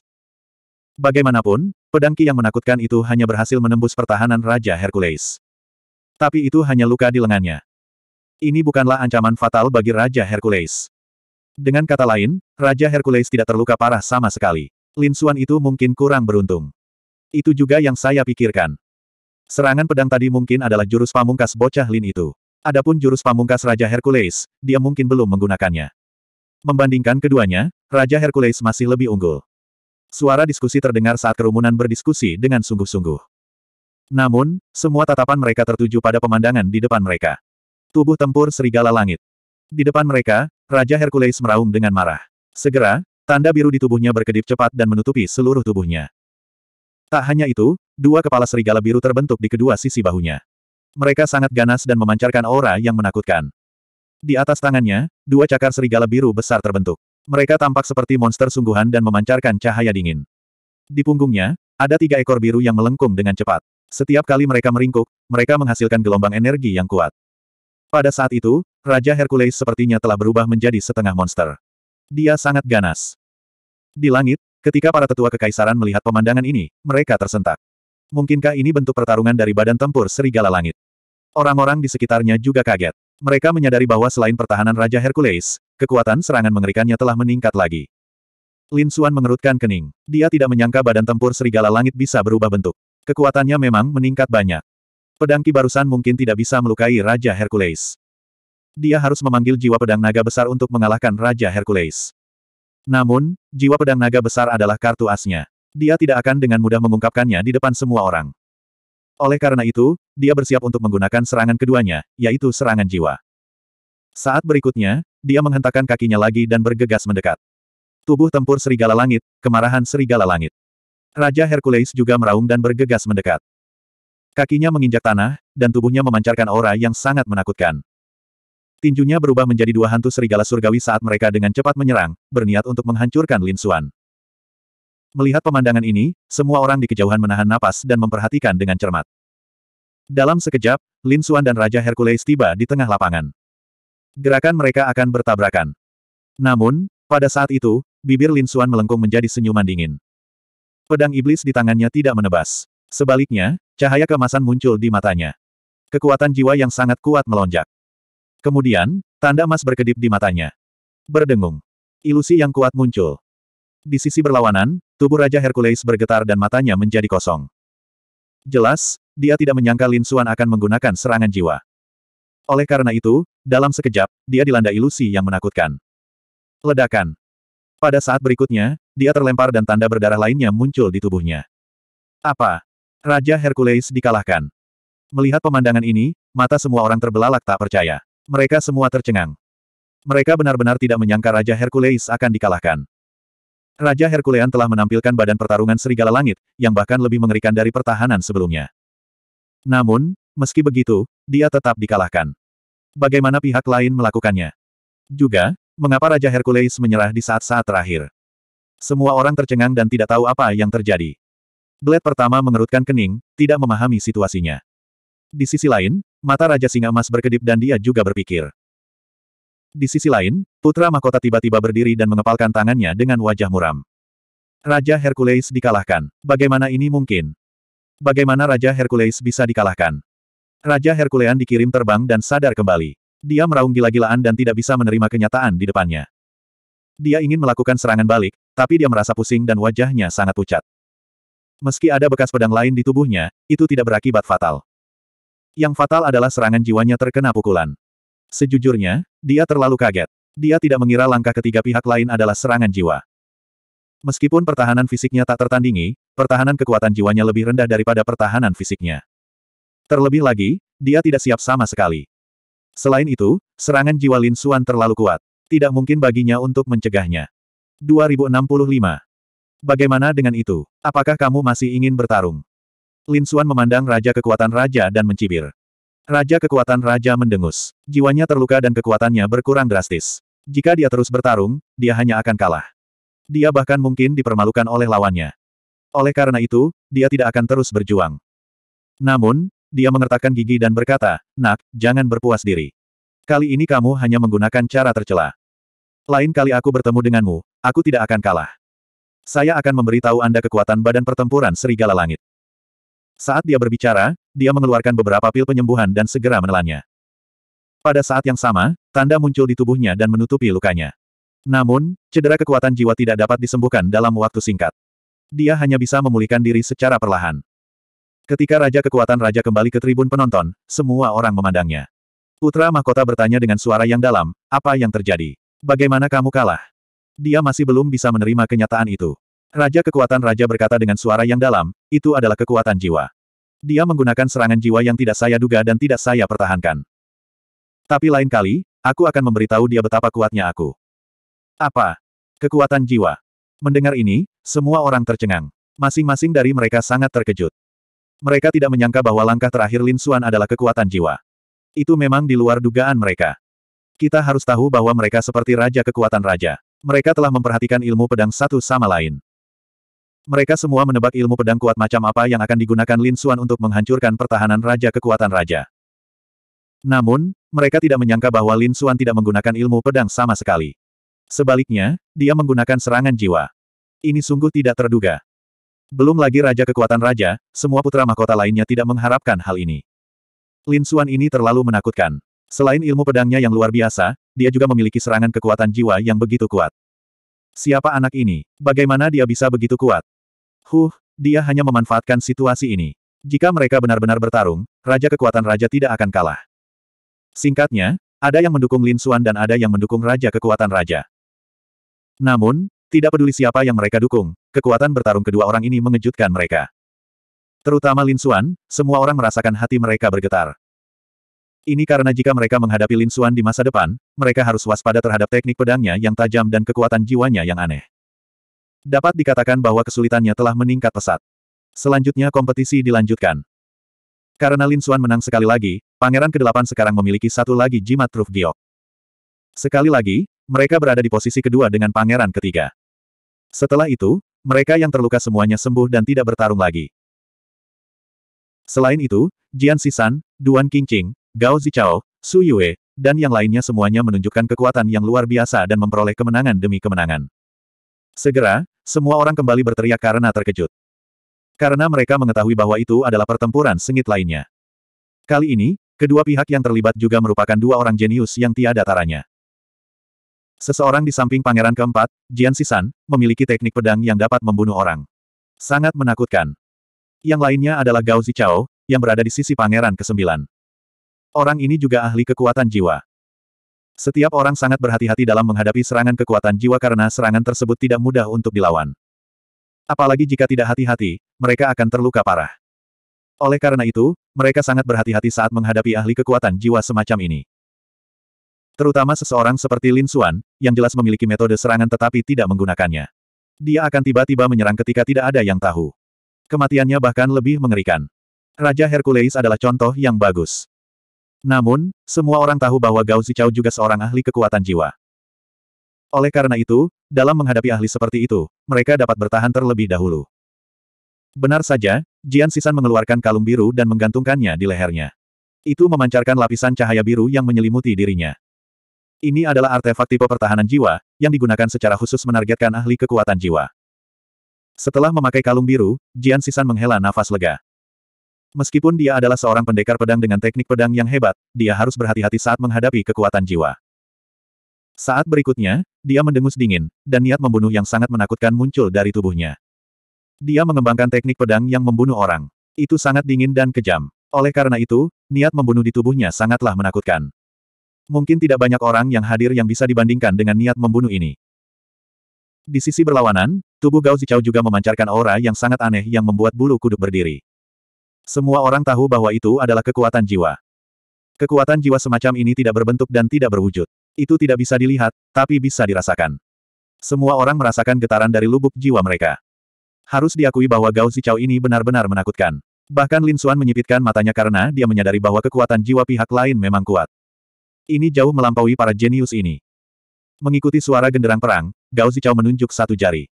Bagaimanapun, pedangki yang menakutkan itu hanya berhasil menembus pertahanan Raja Hercules. Tapi itu hanya luka di lengannya. Ini bukanlah ancaman fatal bagi Raja Hercules. Dengan kata lain, Raja Hercules tidak terluka parah sama sekali. Lin Suan itu mungkin kurang beruntung. Itu juga yang saya pikirkan. Serangan pedang tadi mungkin adalah jurus pamungkas bocah Lin itu. Adapun jurus pamungkas Raja Hercules, dia mungkin belum menggunakannya. Membandingkan keduanya, Raja Hercules masih lebih unggul. Suara diskusi terdengar saat kerumunan berdiskusi dengan sungguh-sungguh. Namun, semua tatapan mereka tertuju pada pemandangan di depan mereka. Tubuh tempur serigala langit. Di depan mereka, Raja Hercules meraung dengan marah. Segera, tanda biru di tubuhnya berkedip cepat dan menutupi seluruh tubuhnya. Tak hanya itu, dua kepala serigala biru terbentuk di kedua sisi bahunya. Mereka sangat ganas dan memancarkan aura yang menakutkan. Di atas tangannya, dua cakar serigala biru besar terbentuk. Mereka tampak seperti monster sungguhan dan memancarkan cahaya dingin. Di punggungnya, ada tiga ekor biru yang melengkung dengan cepat. Setiap kali mereka meringkuk, mereka menghasilkan gelombang energi yang kuat. Pada saat itu, Raja Hercules sepertinya telah berubah menjadi setengah monster. Dia sangat ganas. Di langit, ketika para tetua kekaisaran melihat pemandangan ini, mereka tersentak. Mungkinkah ini bentuk pertarungan dari badan tempur serigala langit? Orang-orang di sekitarnya juga kaget. Mereka menyadari bahwa selain pertahanan Raja Hercules, kekuatan serangan mengerikannya telah meningkat lagi. Lin Xuan mengerutkan kening. Dia tidak menyangka badan tempur serigala langit bisa berubah bentuk. Kekuatannya memang meningkat banyak. Pedang Ki barusan mungkin tidak bisa melukai Raja Hercules. Dia harus memanggil jiwa pedang naga besar untuk mengalahkan Raja Hercules. Namun, jiwa pedang naga besar adalah kartu asnya. Dia tidak akan dengan mudah mengungkapkannya di depan semua orang. Oleh karena itu, dia bersiap untuk menggunakan serangan keduanya, yaitu serangan jiwa. Saat berikutnya, dia menghentakkan kakinya lagi dan bergegas mendekat. Tubuh tempur serigala langit, kemarahan serigala langit. Raja Hercules juga meraung dan bergegas mendekat. Kakinya menginjak tanah, dan tubuhnya memancarkan aura yang sangat menakutkan. Tinjunya berubah menjadi dua hantu serigala surgawi saat mereka dengan cepat menyerang, berniat untuk menghancurkan Lin Xuan. Melihat pemandangan ini, semua orang di kejauhan menahan napas dan memperhatikan dengan cermat. Dalam sekejap, Lin Xuan dan Raja Hercules tiba di tengah lapangan. Gerakan mereka akan bertabrakan. Namun, pada saat itu, bibir Lin Xuan melengkung menjadi senyuman dingin. Pedang iblis di tangannya tidak menebas. Sebaliknya, cahaya kemasan muncul di matanya. Kekuatan jiwa yang sangat kuat melonjak. Kemudian, tanda emas berkedip di matanya. Berdengung. Ilusi yang kuat muncul. Di sisi berlawanan, tubuh Raja Hercules bergetar dan matanya menjadi kosong. Jelas, dia tidak menyangka Lin Xuan akan menggunakan serangan jiwa. Oleh karena itu, dalam sekejap, dia dilanda ilusi yang menakutkan. Ledakan. Pada saat berikutnya, dia terlempar dan tanda berdarah lainnya muncul di tubuhnya. Apa? Raja Hercules dikalahkan. Melihat pemandangan ini, mata semua orang terbelalak tak percaya. Mereka semua tercengang. Mereka benar-benar tidak menyangka Raja Hercules akan dikalahkan. Raja Herculean telah menampilkan badan pertarungan serigala langit, yang bahkan lebih mengerikan dari pertahanan sebelumnya. Namun, meski begitu, dia tetap dikalahkan. Bagaimana pihak lain melakukannya? Juga, Mengapa Raja Hercules menyerah di saat-saat terakhir? Semua orang tercengang dan tidak tahu apa yang terjadi. Blade pertama mengerutkan kening, tidak memahami situasinya. Di sisi lain, mata Raja Singa Emas berkedip dan dia juga berpikir. Di sisi lain, Putra Mahkota tiba-tiba berdiri dan mengepalkan tangannya dengan wajah muram. Raja Hercules dikalahkan. Bagaimana ini mungkin? Bagaimana Raja Hercules bisa dikalahkan? Raja Herculean dikirim terbang dan sadar kembali. Dia meraung gila-gilaan dan tidak bisa menerima kenyataan di depannya. Dia ingin melakukan serangan balik, tapi dia merasa pusing dan wajahnya sangat pucat. Meski ada bekas pedang lain di tubuhnya, itu tidak berakibat fatal. Yang fatal adalah serangan jiwanya terkena pukulan. Sejujurnya, dia terlalu kaget. Dia tidak mengira langkah ketiga pihak lain adalah serangan jiwa. Meskipun pertahanan fisiknya tak tertandingi, pertahanan kekuatan jiwanya lebih rendah daripada pertahanan fisiknya. Terlebih lagi, dia tidak siap sama sekali. Selain itu, serangan jiwa Lin Xuan terlalu kuat. Tidak mungkin baginya untuk mencegahnya. 2065. Bagaimana dengan itu? Apakah kamu masih ingin bertarung? Lin Suan memandang Raja Kekuatan Raja dan mencibir. Raja Kekuatan Raja mendengus. Jiwanya terluka dan kekuatannya berkurang drastis. Jika dia terus bertarung, dia hanya akan kalah. Dia bahkan mungkin dipermalukan oleh lawannya. Oleh karena itu, dia tidak akan terus berjuang. Namun, dia mengertakkan gigi dan berkata, Nak, jangan berpuas diri. Kali ini kamu hanya menggunakan cara tercela. Lain kali aku bertemu denganmu, aku tidak akan kalah. Saya akan memberitahu Anda kekuatan badan pertempuran Serigala Langit. Saat dia berbicara, dia mengeluarkan beberapa pil penyembuhan dan segera menelannya. Pada saat yang sama, tanda muncul di tubuhnya dan menutupi lukanya. Namun, cedera kekuatan jiwa tidak dapat disembuhkan dalam waktu singkat. Dia hanya bisa memulihkan diri secara perlahan. Ketika Raja Kekuatan Raja kembali ke tribun penonton, semua orang memandangnya. Putra Mahkota bertanya dengan suara yang dalam, apa yang terjadi? Bagaimana kamu kalah? Dia masih belum bisa menerima kenyataan itu. Raja Kekuatan Raja berkata dengan suara yang dalam, itu adalah kekuatan jiwa. Dia menggunakan serangan jiwa yang tidak saya duga dan tidak saya pertahankan. Tapi lain kali, aku akan memberitahu dia betapa kuatnya aku. Apa? Kekuatan jiwa. Mendengar ini, semua orang tercengang. Masing-masing dari mereka sangat terkejut. Mereka tidak menyangka bahwa langkah terakhir Lin Xuan adalah kekuatan jiwa. Itu memang di luar dugaan mereka. Kita harus tahu bahwa mereka seperti raja kekuatan raja. Mereka telah memperhatikan ilmu pedang satu sama lain. Mereka semua menebak ilmu pedang kuat macam apa yang akan digunakan Lin Xuan untuk menghancurkan pertahanan raja kekuatan raja. Namun, mereka tidak menyangka bahwa Lin Xuan tidak menggunakan ilmu pedang sama sekali. Sebaliknya, dia menggunakan serangan jiwa. Ini sungguh tidak terduga. Belum lagi raja kekuatan raja, semua putra mahkota lainnya tidak mengharapkan hal ini. Lin Xuan ini terlalu menakutkan. Selain ilmu pedangnya yang luar biasa, dia juga memiliki serangan kekuatan jiwa yang begitu kuat. Siapa anak ini? Bagaimana dia bisa begitu kuat? Huh, dia hanya memanfaatkan situasi ini. Jika mereka benar-benar bertarung, raja kekuatan raja tidak akan kalah. Singkatnya, ada yang mendukung Lin Xuan dan ada yang mendukung raja kekuatan raja. Namun, tidak peduli siapa yang mereka dukung, Kekuatan bertarung kedua orang ini mengejutkan mereka. Terutama Lin Xuan, semua orang merasakan hati mereka bergetar. Ini karena jika mereka menghadapi Lin Xuan di masa depan, mereka harus waspada terhadap teknik pedangnya yang tajam dan kekuatan jiwanya yang aneh. Dapat dikatakan bahwa kesulitannya telah meningkat pesat. Selanjutnya kompetisi dilanjutkan. Karena Lin Xuan menang sekali lagi, Pangeran ke-8 sekarang memiliki satu lagi jimat truf giok. Sekali lagi, mereka berada di posisi kedua dengan Pangeran ketiga. Setelah itu, mereka yang terluka semuanya sembuh dan tidak bertarung lagi. Selain itu, Jian Sisan, Duan Qingqing, Gao Zichao, Su Yue, dan yang lainnya semuanya menunjukkan kekuatan yang luar biasa dan memperoleh kemenangan demi kemenangan. Segera, semua orang kembali berteriak karena terkejut. Karena mereka mengetahui bahwa itu adalah pertempuran sengit lainnya. Kali ini, kedua pihak yang terlibat juga merupakan dua orang jenius yang tiada taranya. Seseorang di samping pangeran keempat, Jian Sisan, memiliki teknik pedang yang dapat membunuh orang. Sangat menakutkan. Yang lainnya adalah Gao Zichao, yang berada di sisi pangeran kesembilan. Orang ini juga ahli kekuatan jiwa. Setiap orang sangat berhati-hati dalam menghadapi serangan kekuatan jiwa karena serangan tersebut tidak mudah untuk dilawan. Apalagi jika tidak hati-hati, mereka akan terluka parah. Oleh karena itu, mereka sangat berhati-hati saat menghadapi ahli kekuatan jiwa semacam ini. Terutama seseorang seperti Lin Xuan, yang jelas memiliki metode serangan tetapi tidak menggunakannya. Dia akan tiba-tiba menyerang ketika tidak ada yang tahu. Kematiannya bahkan lebih mengerikan. Raja Hercules adalah contoh yang bagus. Namun, semua orang tahu bahwa Gao Zichao juga seorang ahli kekuatan jiwa. Oleh karena itu, dalam menghadapi ahli seperti itu, mereka dapat bertahan terlebih dahulu. Benar saja, Jian Sisan mengeluarkan kalung biru dan menggantungkannya di lehernya. Itu memancarkan lapisan cahaya biru yang menyelimuti dirinya. Ini adalah artefak tipe pertahanan jiwa, yang digunakan secara khusus menargetkan ahli kekuatan jiwa. Setelah memakai kalung biru, Jian Sisan menghela nafas lega. Meskipun dia adalah seorang pendekar pedang dengan teknik pedang yang hebat, dia harus berhati-hati saat menghadapi kekuatan jiwa. Saat berikutnya, dia mendengus dingin, dan niat membunuh yang sangat menakutkan muncul dari tubuhnya. Dia mengembangkan teknik pedang yang membunuh orang. Itu sangat dingin dan kejam. Oleh karena itu, niat membunuh di tubuhnya sangatlah menakutkan. Mungkin tidak banyak orang yang hadir yang bisa dibandingkan dengan niat membunuh ini. Di sisi berlawanan, tubuh Gao Zichao juga memancarkan aura yang sangat aneh yang membuat bulu kuduk berdiri. Semua orang tahu bahwa itu adalah kekuatan jiwa. Kekuatan jiwa semacam ini tidak berbentuk dan tidak berwujud. Itu tidak bisa dilihat, tapi bisa dirasakan. Semua orang merasakan getaran dari lubuk jiwa mereka. Harus diakui bahwa Gao Zichao ini benar-benar menakutkan. Bahkan Lin Xuan menyipitkan matanya karena dia menyadari bahwa kekuatan jiwa pihak lain memang kuat. Ini jauh melampaui para jenius ini. Mengikuti suara genderang perang, Gao Zichao menunjuk satu jari.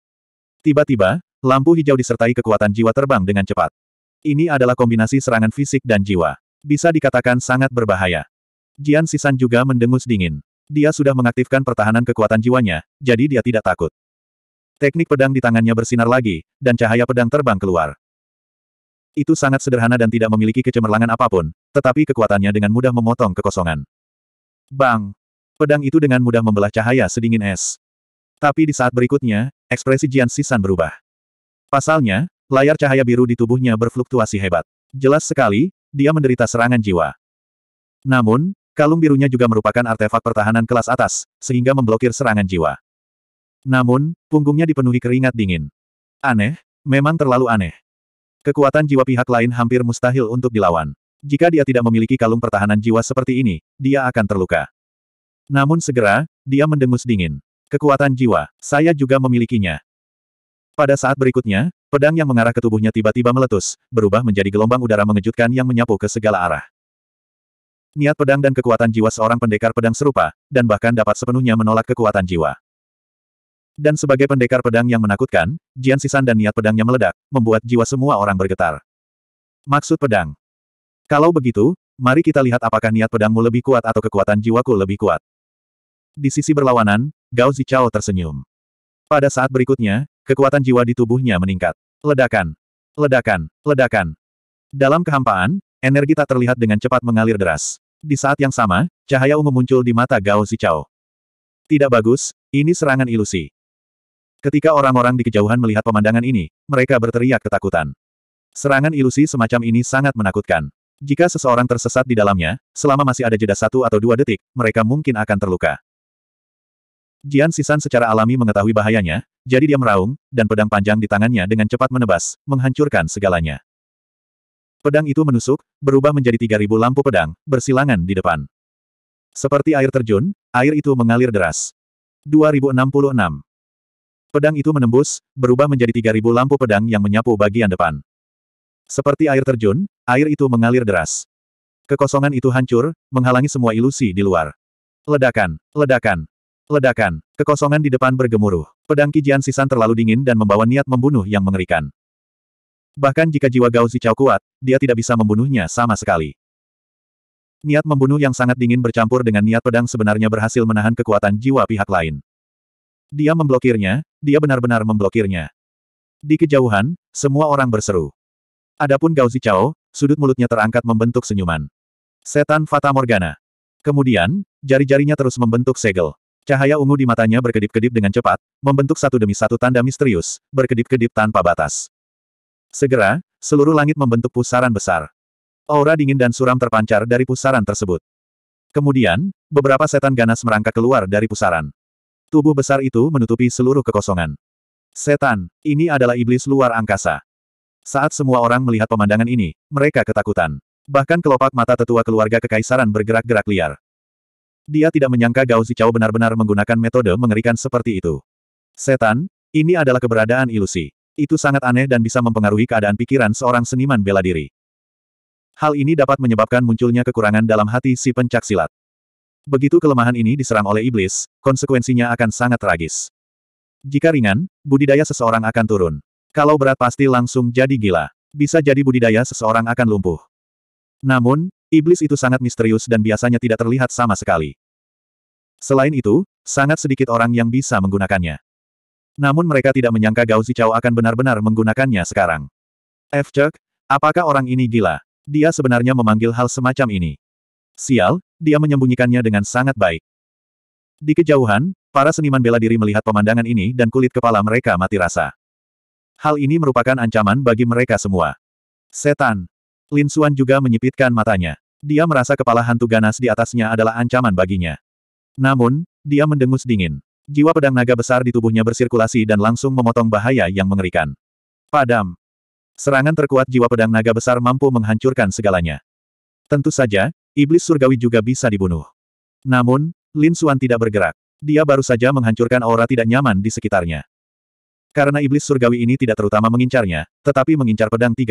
Tiba-tiba, lampu hijau disertai kekuatan jiwa terbang dengan cepat. Ini adalah kombinasi serangan fisik dan jiwa. Bisa dikatakan sangat berbahaya. Jian Sisan juga mendengus dingin. Dia sudah mengaktifkan pertahanan kekuatan jiwanya, jadi dia tidak takut. Teknik pedang di tangannya bersinar lagi, dan cahaya pedang terbang keluar. Itu sangat sederhana dan tidak memiliki kecemerlangan apapun, tetapi kekuatannya dengan mudah memotong kekosongan. Bang! Pedang itu dengan mudah membelah cahaya sedingin es. Tapi di saat berikutnya, ekspresi Jian Sisan berubah. Pasalnya, layar cahaya biru di tubuhnya berfluktuasi hebat. Jelas sekali, dia menderita serangan jiwa. Namun, kalung birunya juga merupakan artefak pertahanan kelas atas, sehingga memblokir serangan jiwa. Namun, punggungnya dipenuhi keringat dingin. Aneh, memang terlalu aneh. Kekuatan jiwa pihak lain hampir mustahil untuk dilawan. Jika dia tidak memiliki kalung pertahanan jiwa seperti ini, dia akan terluka. Namun segera, dia mendengus dingin. Kekuatan jiwa, saya juga memilikinya. Pada saat berikutnya, pedang yang mengarah ke tubuhnya tiba-tiba meletus, berubah menjadi gelombang udara mengejutkan yang menyapu ke segala arah. Niat pedang dan kekuatan jiwa seorang pendekar pedang serupa, dan bahkan dapat sepenuhnya menolak kekuatan jiwa. Dan sebagai pendekar pedang yang menakutkan, Jian Sisan dan niat pedangnya meledak, membuat jiwa semua orang bergetar. Maksud pedang, kalau begitu, mari kita lihat apakah niat pedangmu lebih kuat atau kekuatan jiwaku lebih kuat. Di sisi berlawanan, Gao Zichao tersenyum. Pada saat berikutnya, kekuatan jiwa di tubuhnya meningkat. Ledakan. Ledakan. Ledakan. Dalam kehampaan, energi tak terlihat dengan cepat mengalir deras. Di saat yang sama, cahaya ungu muncul di mata Gao Zichao. Tidak bagus, ini serangan ilusi. Ketika orang-orang di kejauhan melihat pemandangan ini, mereka berteriak ketakutan. Serangan ilusi semacam ini sangat menakutkan. Jika seseorang tersesat di dalamnya, selama masih ada jeda satu atau dua detik, mereka mungkin akan terluka. Jian Sisan secara alami mengetahui bahayanya, jadi dia meraung, dan pedang panjang di tangannya dengan cepat menebas, menghancurkan segalanya. Pedang itu menusuk, berubah menjadi 3.000 lampu pedang, bersilangan di depan. Seperti air terjun, air itu mengalir deras. 2066. Pedang itu menembus, berubah menjadi 3.000 lampu pedang yang menyapu bagian depan. Seperti air terjun, air itu mengalir deras. Kekosongan itu hancur, menghalangi semua ilusi di luar. Ledakan, ledakan, ledakan. Kekosongan di depan bergemuruh. Pedang Kijian Sisan terlalu dingin dan membawa niat membunuh yang mengerikan. Bahkan jika jiwa Gao Zicao kuat, dia tidak bisa membunuhnya sama sekali. Niat membunuh yang sangat dingin bercampur dengan niat pedang sebenarnya berhasil menahan kekuatan jiwa pihak lain. Dia memblokirnya, dia benar-benar memblokirnya. Di kejauhan, semua orang berseru. Adapun Gao Zichao, sudut mulutnya terangkat membentuk senyuman. Setan Fata Morgana. Kemudian, jari-jarinya terus membentuk segel. Cahaya ungu di matanya berkedip-kedip dengan cepat, membentuk satu demi satu tanda misterius, berkedip-kedip tanpa batas. Segera, seluruh langit membentuk pusaran besar. Aura dingin dan suram terpancar dari pusaran tersebut. Kemudian, beberapa setan ganas merangkak keluar dari pusaran. Tubuh besar itu menutupi seluruh kekosongan. Setan, ini adalah iblis luar angkasa. Saat semua orang melihat pemandangan ini, mereka ketakutan. Bahkan kelopak mata tetua keluarga kekaisaran bergerak-gerak liar. Dia tidak menyangka Gao Zicao benar-benar menggunakan metode mengerikan seperti itu. Setan, ini adalah keberadaan ilusi. Itu sangat aneh dan bisa mempengaruhi keadaan pikiran seorang seniman bela diri. Hal ini dapat menyebabkan munculnya kekurangan dalam hati si pencak silat. Begitu kelemahan ini diserang oleh iblis, konsekuensinya akan sangat tragis. Jika ringan, budidaya seseorang akan turun. Kalau berat pasti langsung jadi gila. Bisa jadi budidaya seseorang akan lumpuh. Namun, iblis itu sangat misterius dan biasanya tidak terlihat sama sekali. Selain itu, sangat sedikit orang yang bisa menggunakannya. Namun mereka tidak menyangka Gao Zichao akan benar-benar menggunakannya sekarang. F. Chuck, apakah orang ini gila? Dia sebenarnya memanggil hal semacam ini. Sial, dia menyembunyikannya dengan sangat baik. Di kejauhan, para seniman bela diri melihat pemandangan ini dan kulit kepala mereka mati rasa. Hal ini merupakan ancaman bagi mereka semua. Setan. Lin Xuan juga menyipitkan matanya. Dia merasa kepala hantu ganas di atasnya adalah ancaman baginya. Namun, dia mendengus dingin. Jiwa pedang naga besar di tubuhnya bersirkulasi dan langsung memotong bahaya yang mengerikan. Padam. Serangan terkuat jiwa pedang naga besar mampu menghancurkan segalanya. Tentu saja, iblis surgawi juga bisa dibunuh. Namun, Lin Xuan tidak bergerak. Dia baru saja menghancurkan aura tidak nyaman di sekitarnya. Karena iblis surgawi ini tidak terutama mengincarnya, tetapi mengincar pedang 13.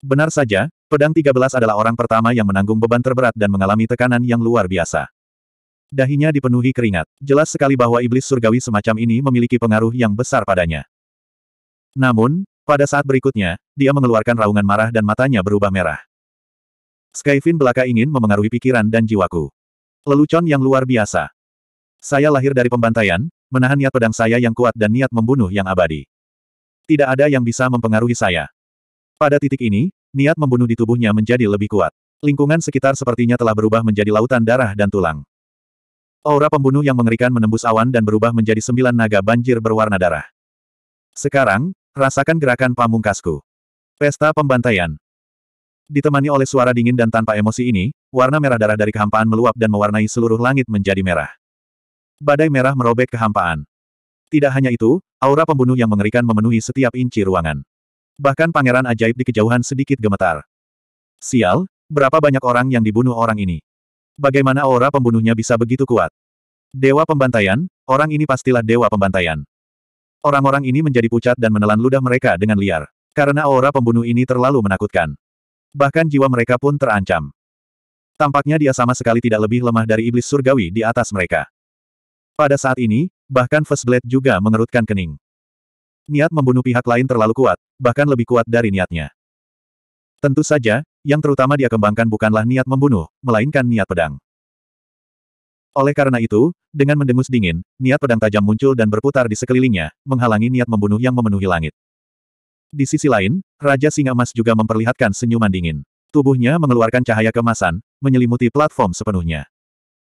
Benar saja, pedang 13 adalah orang pertama yang menanggung beban terberat dan mengalami tekanan yang luar biasa. Dahinya dipenuhi keringat. Jelas sekali bahwa iblis surgawi semacam ini memiliki pengaruh yang besar padanya. Namun, pada saat berikutnya, dia mengeluarkan raungan marah dan matanya berubah merah. Skyfin belaka ingin memengaruhi pikiran dan jiwaku. Lelucon yang luar biasa. Saya lahir dari pembantaian, menahan niat pedang saya yang kuat dan niat membunuh yang abadi. Tidak ada yang bisa mempengaruhi saya. Pada titik ini, niat membunuh di tubuhnya menjadi lebih kuat. Lingkungan sekitar sepertinya telah berubah menjadi lautan darah dan tulang. Aura pembunuh yang mengerikan menembus awan dan berubah menjadi sembilan naga banjir berwarna darah. Sekarang, rasakan gerakan pamungkasku. Pesta pembantaian. Ditemani oleh suara dingin dan tanpa emosi ini, warna merah darah dari kehampaan meluap dan mewarnai seluruh langit menjadi merah. Badai merah merobek kehampaan. Tidak hanya itu, aura pembunuh yang mengerikan memenuhi setiap inci ruangan. Bahkan pangeran ajaib di kejauhan sedikit gemetar. Sial, berapa banyak orang yang dibunuh orang ini? Bagaimana aura pembunuhnya bisa begitu kuat? Dewa pembantaian, orang ini pastilah dewa pembantaian. Orang-orang ini menjadi pucat dan menelan ludah mereka dengan liar. Karena aura pembunuh ini terlalu menakutkan. Bahkan jiwa mereka pun terancam. Tampaknya dia sama sekali tidak lebih lemah dari iblis surgawi di atas mereka. Pada saat ini, bahkan First Blade juga mengerutkan kening. Niat membunuh pihak lain terlalu kuat, bahkan lebih kuat dari niatnya. Tentu saja, yang terutama dia kembangkan bukanlah niat membunuh, melainkan niat pedang. Oleh karena itu, dengan mendengus dingin, niat pedang tajam muncul dan berputar di sekelilingnya, menghalangi niat membunuh yang memenuhi langit. Di sisi lain, Raja Singa Emas juga memperlihatkan senyuman dingin. Tubuhnya mengeluarkan cahaya kemasan, menyelimuti platform sepenuhnya.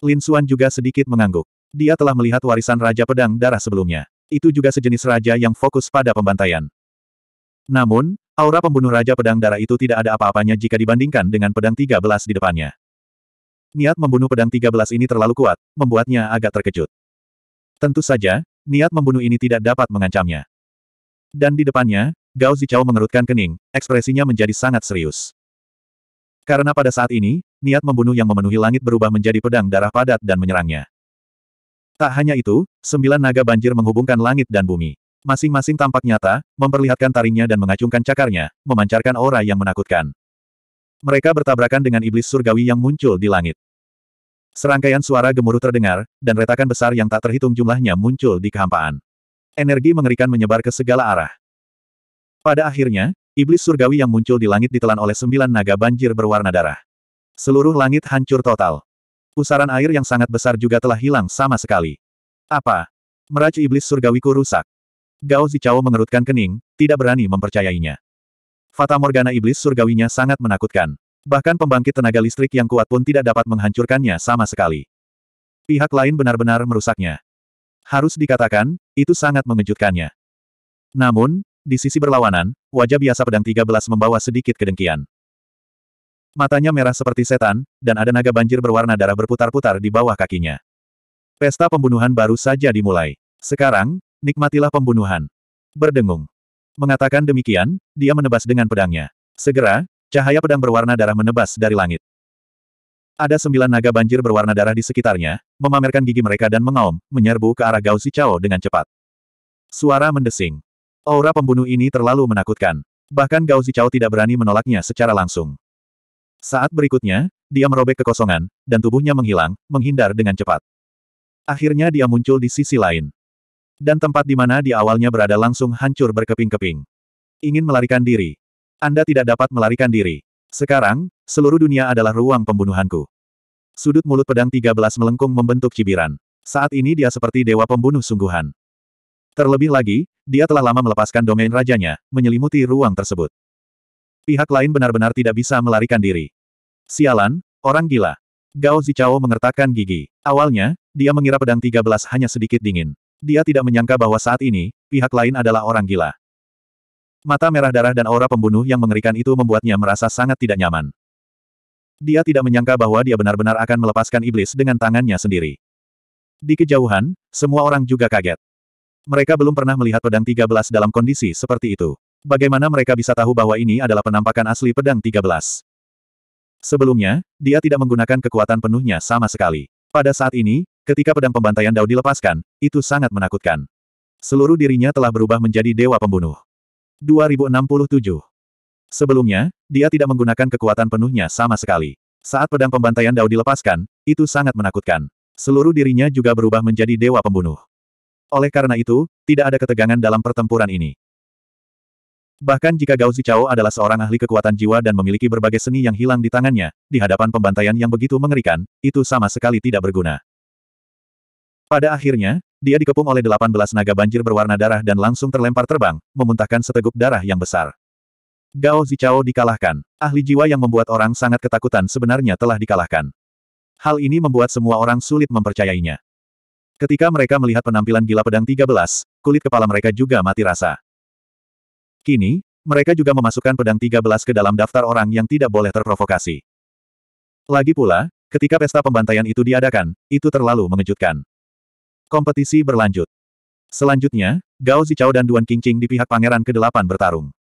Lin Suan juga sedikit mengangguk. Dia telah melihat warisan Raja Pedang Darah sebelumnya. Itu juga sejenis raja yang fokus pada pembantaian. Namun, aura pembunuh Raja Pedang Darah itu tidak ada apa-apanya jika dibandingkan dengan pedang 13 di depannya. Niat membunuh pedang 13 ini terlalu kuat, membuatnya agak terkejut. Tentu saja, niat membunuh ini tidak dapat mengancamnya. Dan di depannya, Gao Zichao mengerutkan kening, ekspresinya menjadi sangat serius. Karena pada saat ini, niat membunuh yang memenuhi langit berubah menjadi pedang darah padat dan menyerangnya. Tak hanya itu, sembilan naga banjir menghubungkan langit dan bumi. Masing-masing tampak nyata, memperlihatkan taringnya dan mengacungkan cakarnya, memancarkan aura yang menakutkan. Mereka bertabrakan dengan iblis surgawi yang muncul di langit. Serangkaian suara gemuruh terdengar, dan retakan besar yang tak terhitung jumlahnya muncul di kehampaan. Energi mengerikan menyebar ke segala arah. Pada akhirnya, iblis surgawi yang muncul di langit ditelan oleh sembilan naga banjir berwarna darah. Seluruh langit hancur total. Pusaran air yang sangat besar juga telah hilang sama sekali. Apa? Meracu iblis surgawiku rusak. Gao Zichao mengerutkan kening, tidak berani mempercayainya. Fata Morgana iblis surgawinya sangat menakutkan. Bahkan pembangkit tenaga listrik yang kuat pun tidak dapat menghancurkannya sama sekali. Pihak lain benar-benar merusaknya. Harus dikatakan, itu sangat mengejutkannya. Namun, di sisi berlawanan, wajah biasa pedang 13 membawa sedikit kedengkian. Matanya merah seperti setan, dan ada naga banjir berwarna darah berputar-putar di bawah kakinya. Pesta pembunuhan baru saja dimulai. Sekarang, nikmatilah pembunuhan. Berdengung. Mengatakan demikian, dia menebas dengan pedangnya. Segera, cahaya pedang berwarna darah menebas dari langit. Ada sembilan naga banjir berwarna darah di sekitarnya, memamerkan gigi mereka dan mengaum, menyerbu ke arah Gao Cao dengan cepat. Suara mendesing. Aura pembunuh ini terlalu menakutkan. Bahkan Gao Cao tidak berani menolaknya secara langsung. Saat berikutnya, dia merobek kekosongan, dan tubuhnya menghilang, menghindar dengan cepat. Akhirnya dia muncul di sisi lain. Dan tempat di mana dia awalnya berada langsung hancur berkeping-keping. Ingin melarikan diri. Anda tidak dapat melarikan diri. Sekarang, seluruh dunia adalah ruang pembunuhanku. Sudut mulut pedang 13 melengkung membentuk cibiran. Saat ini dia seperti dewa pembunuh sungguhan. Terlebih lagi, dia telah lama melepaskan domain rajanya, menyelimuti ruang tersebut. Pihak lain benar-benar tidak bisa melarikan diri. Sialan, orang gila. Gao Zichao mengertakkan gigi. Awalnya, dia mengira pedang 13 hanya sedikit dingin. Dia tidak menyangka bahwa saat ini, pihak lain adalah orang gila. Mata merah darah dan aura pembunuh yang mengerikan itu membuatnya merasa sangat tidak nyaman. Dia tidak menyangka bahwa dia benar-benar akan melepaskan iblis dengan tangannya sendiri. Di kejauhan, semua orang juga kaget. Mereka belum pernah melihat pedang 13 dalam kondisi seperti itu. Bagaimana mereka bisa tahu bahwa ini adalah penampakan asli pedang 13? Sebelumnya, dia tidak menggunakan kekuatan penuhnya sama sekali. Pada saat ini, ketika pedang pembantaian Dao dilepaskan, itu sangat menakutkan. Seluruh dirinya telah berubah menjadi dewa pembunuh. 2067 Sebelumnya, dia tidak menggunakan kekuatan penuhnya sama sekali. Saat pedang pembantaian Dao dilepaskan, itu sangat menakutkan. Seluruh dirinya juga berubah menjadi dewa pembunuh. Oleh karena itu, tidak ada ketegangan dalam pertempuran ini. Bahkan jika Gao Zichao adalah seorang ahli kekuatan jiwa dan memiliki berbagai seni yang hilang di tangannya, di hadapan pembantaian yang begitu mengerikan, itu sama sekali tidak berguna. Pada akhirnya, dia dikepung oleh 18 naga banjir berwarna darah dan langsung terlempar terbang, memuntahkan seteguk darah yang besar. Gao Zichao dikalahkan. Ahli jiwa yang membuat orang sangat ketakutan sebenarnya telah dikalahkan. Hal ini membuat semua orang sulit mempercayainya. Ketika mereka melihat penampilan gila pedang 13, kulit kepala mereka juga mati rasa. Kini, mereka juga memasukkan pedang 13 ke dalam daftar orang yang tidak boleh terprovokasi. Lagi pula, ketika pesta pembantaian itu diadakan, itu terlalu mengejutkan. Kompetisi berlanjut. Selanjutnya, Gao Zichao dan Duan Qingqing di pihak pangeran ke-8 bertarung.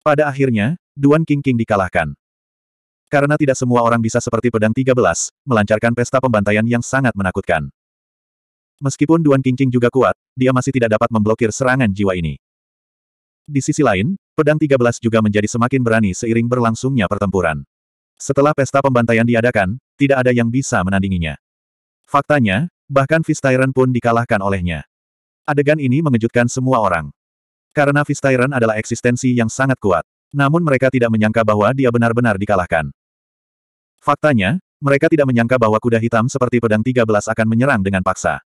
Pada akhirnya, Duan Qingqing dikalahkan. Karena tidak semua orang bisa seperti pedang 13, melancarkan pesta pembantaian yang sangat menakutkan. Meskipun Duan Qingqing juga kuat, dia masih tidak dapat memblokir serangan jiwa ini. Di sisi lain, pedang 13 juga menjadi semakin berani seiring berlangsungnya pertempuran. Setelah pesta pembantaian diadakan, tidak ada yang bisa menandinginya. Faktanya, bahkan Vistairen pun dikalahkan olehnya. Adegan ini mengejutkan semua orang. Karena Vistairen adalah eksistensi yang sangat kuat. Namun mereka tidak menyangka bahwa dia benar-benar dikalahkan. Faktanya, mereka tidak menyangka bahwa kuda hitam seperti pedang 13 akan menyerang dengan paksa.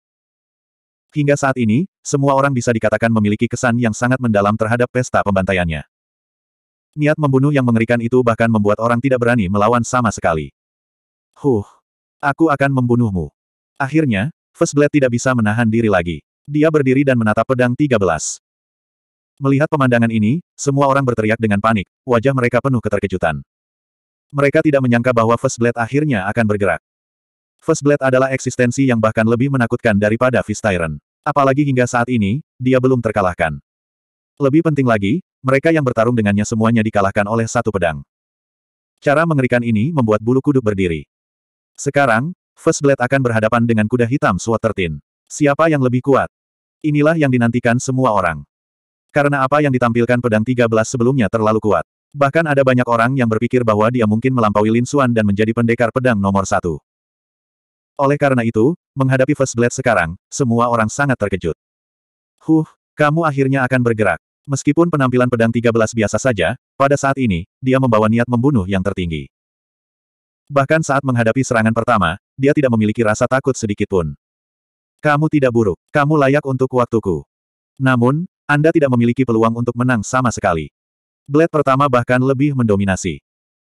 Hingga saat ini, semua orang bisa dikatakan memiliki kesan yang sangat mendalam terhadap pesta pembantaiannya. Niat membunuh yang mengerikan itu bahkan membuat orang tidak berani melawan sama sekali. Huh, aku akan membunuhmu. Akhirnya, Blade tidak bisa menahan diri lagi. Dia berdiri dan menatap pedang 13. Melihat pemandangan ini, semua orang berteriak dengan panik, wajah mereka penuh keterkejutan. Mereka tidak menyangka bahwa Blade akhirnya akan bergerak. First Blade adalah eksistensi yang bahkan lebih menakutkan daripada Fist Tyrant. Apalagi hingga saat ini, dia belum terkalahkan. Lebih penting lagi, mereka yang bertarung dengannya semuanya dikalahkan oleh satu pedang. Cara mengerikan ini membuat bulu kuduk berdiri. Sekarang, First Blade akan berhadapan dengan kuda hitam SWAT 13. Siapa yang lebih kuat? Inilah yang dinantikan semua orang. Karena apa yang ditampilkan pedang 13 sebelumnya terlalu kuat. Bahkan ada banyak orang yang berpikir bahwa dia mungkin melampaui Lin Xuan dan menjadi pendekar pedang nomor satu. Oleh karena itu, menghadapi First Blade sekarang, semua orang sangat terkejut. Huh, kamu akhirnya akan bergerak. Meskipun penampilan pedang 13 biasa saja, pada saat ini, dia membawa niat membunuh yang tertinggi. Bahkan saat menghadapi serangan pertama, dia tidak memiliki rasa takut sedikit pun. Kamu tidak buruk, kamu layak untuk waktuku. Namun, Anda tidak memiliki peluang untuk menang sama sekali. Blade pertama bahkan lebih mendominasi.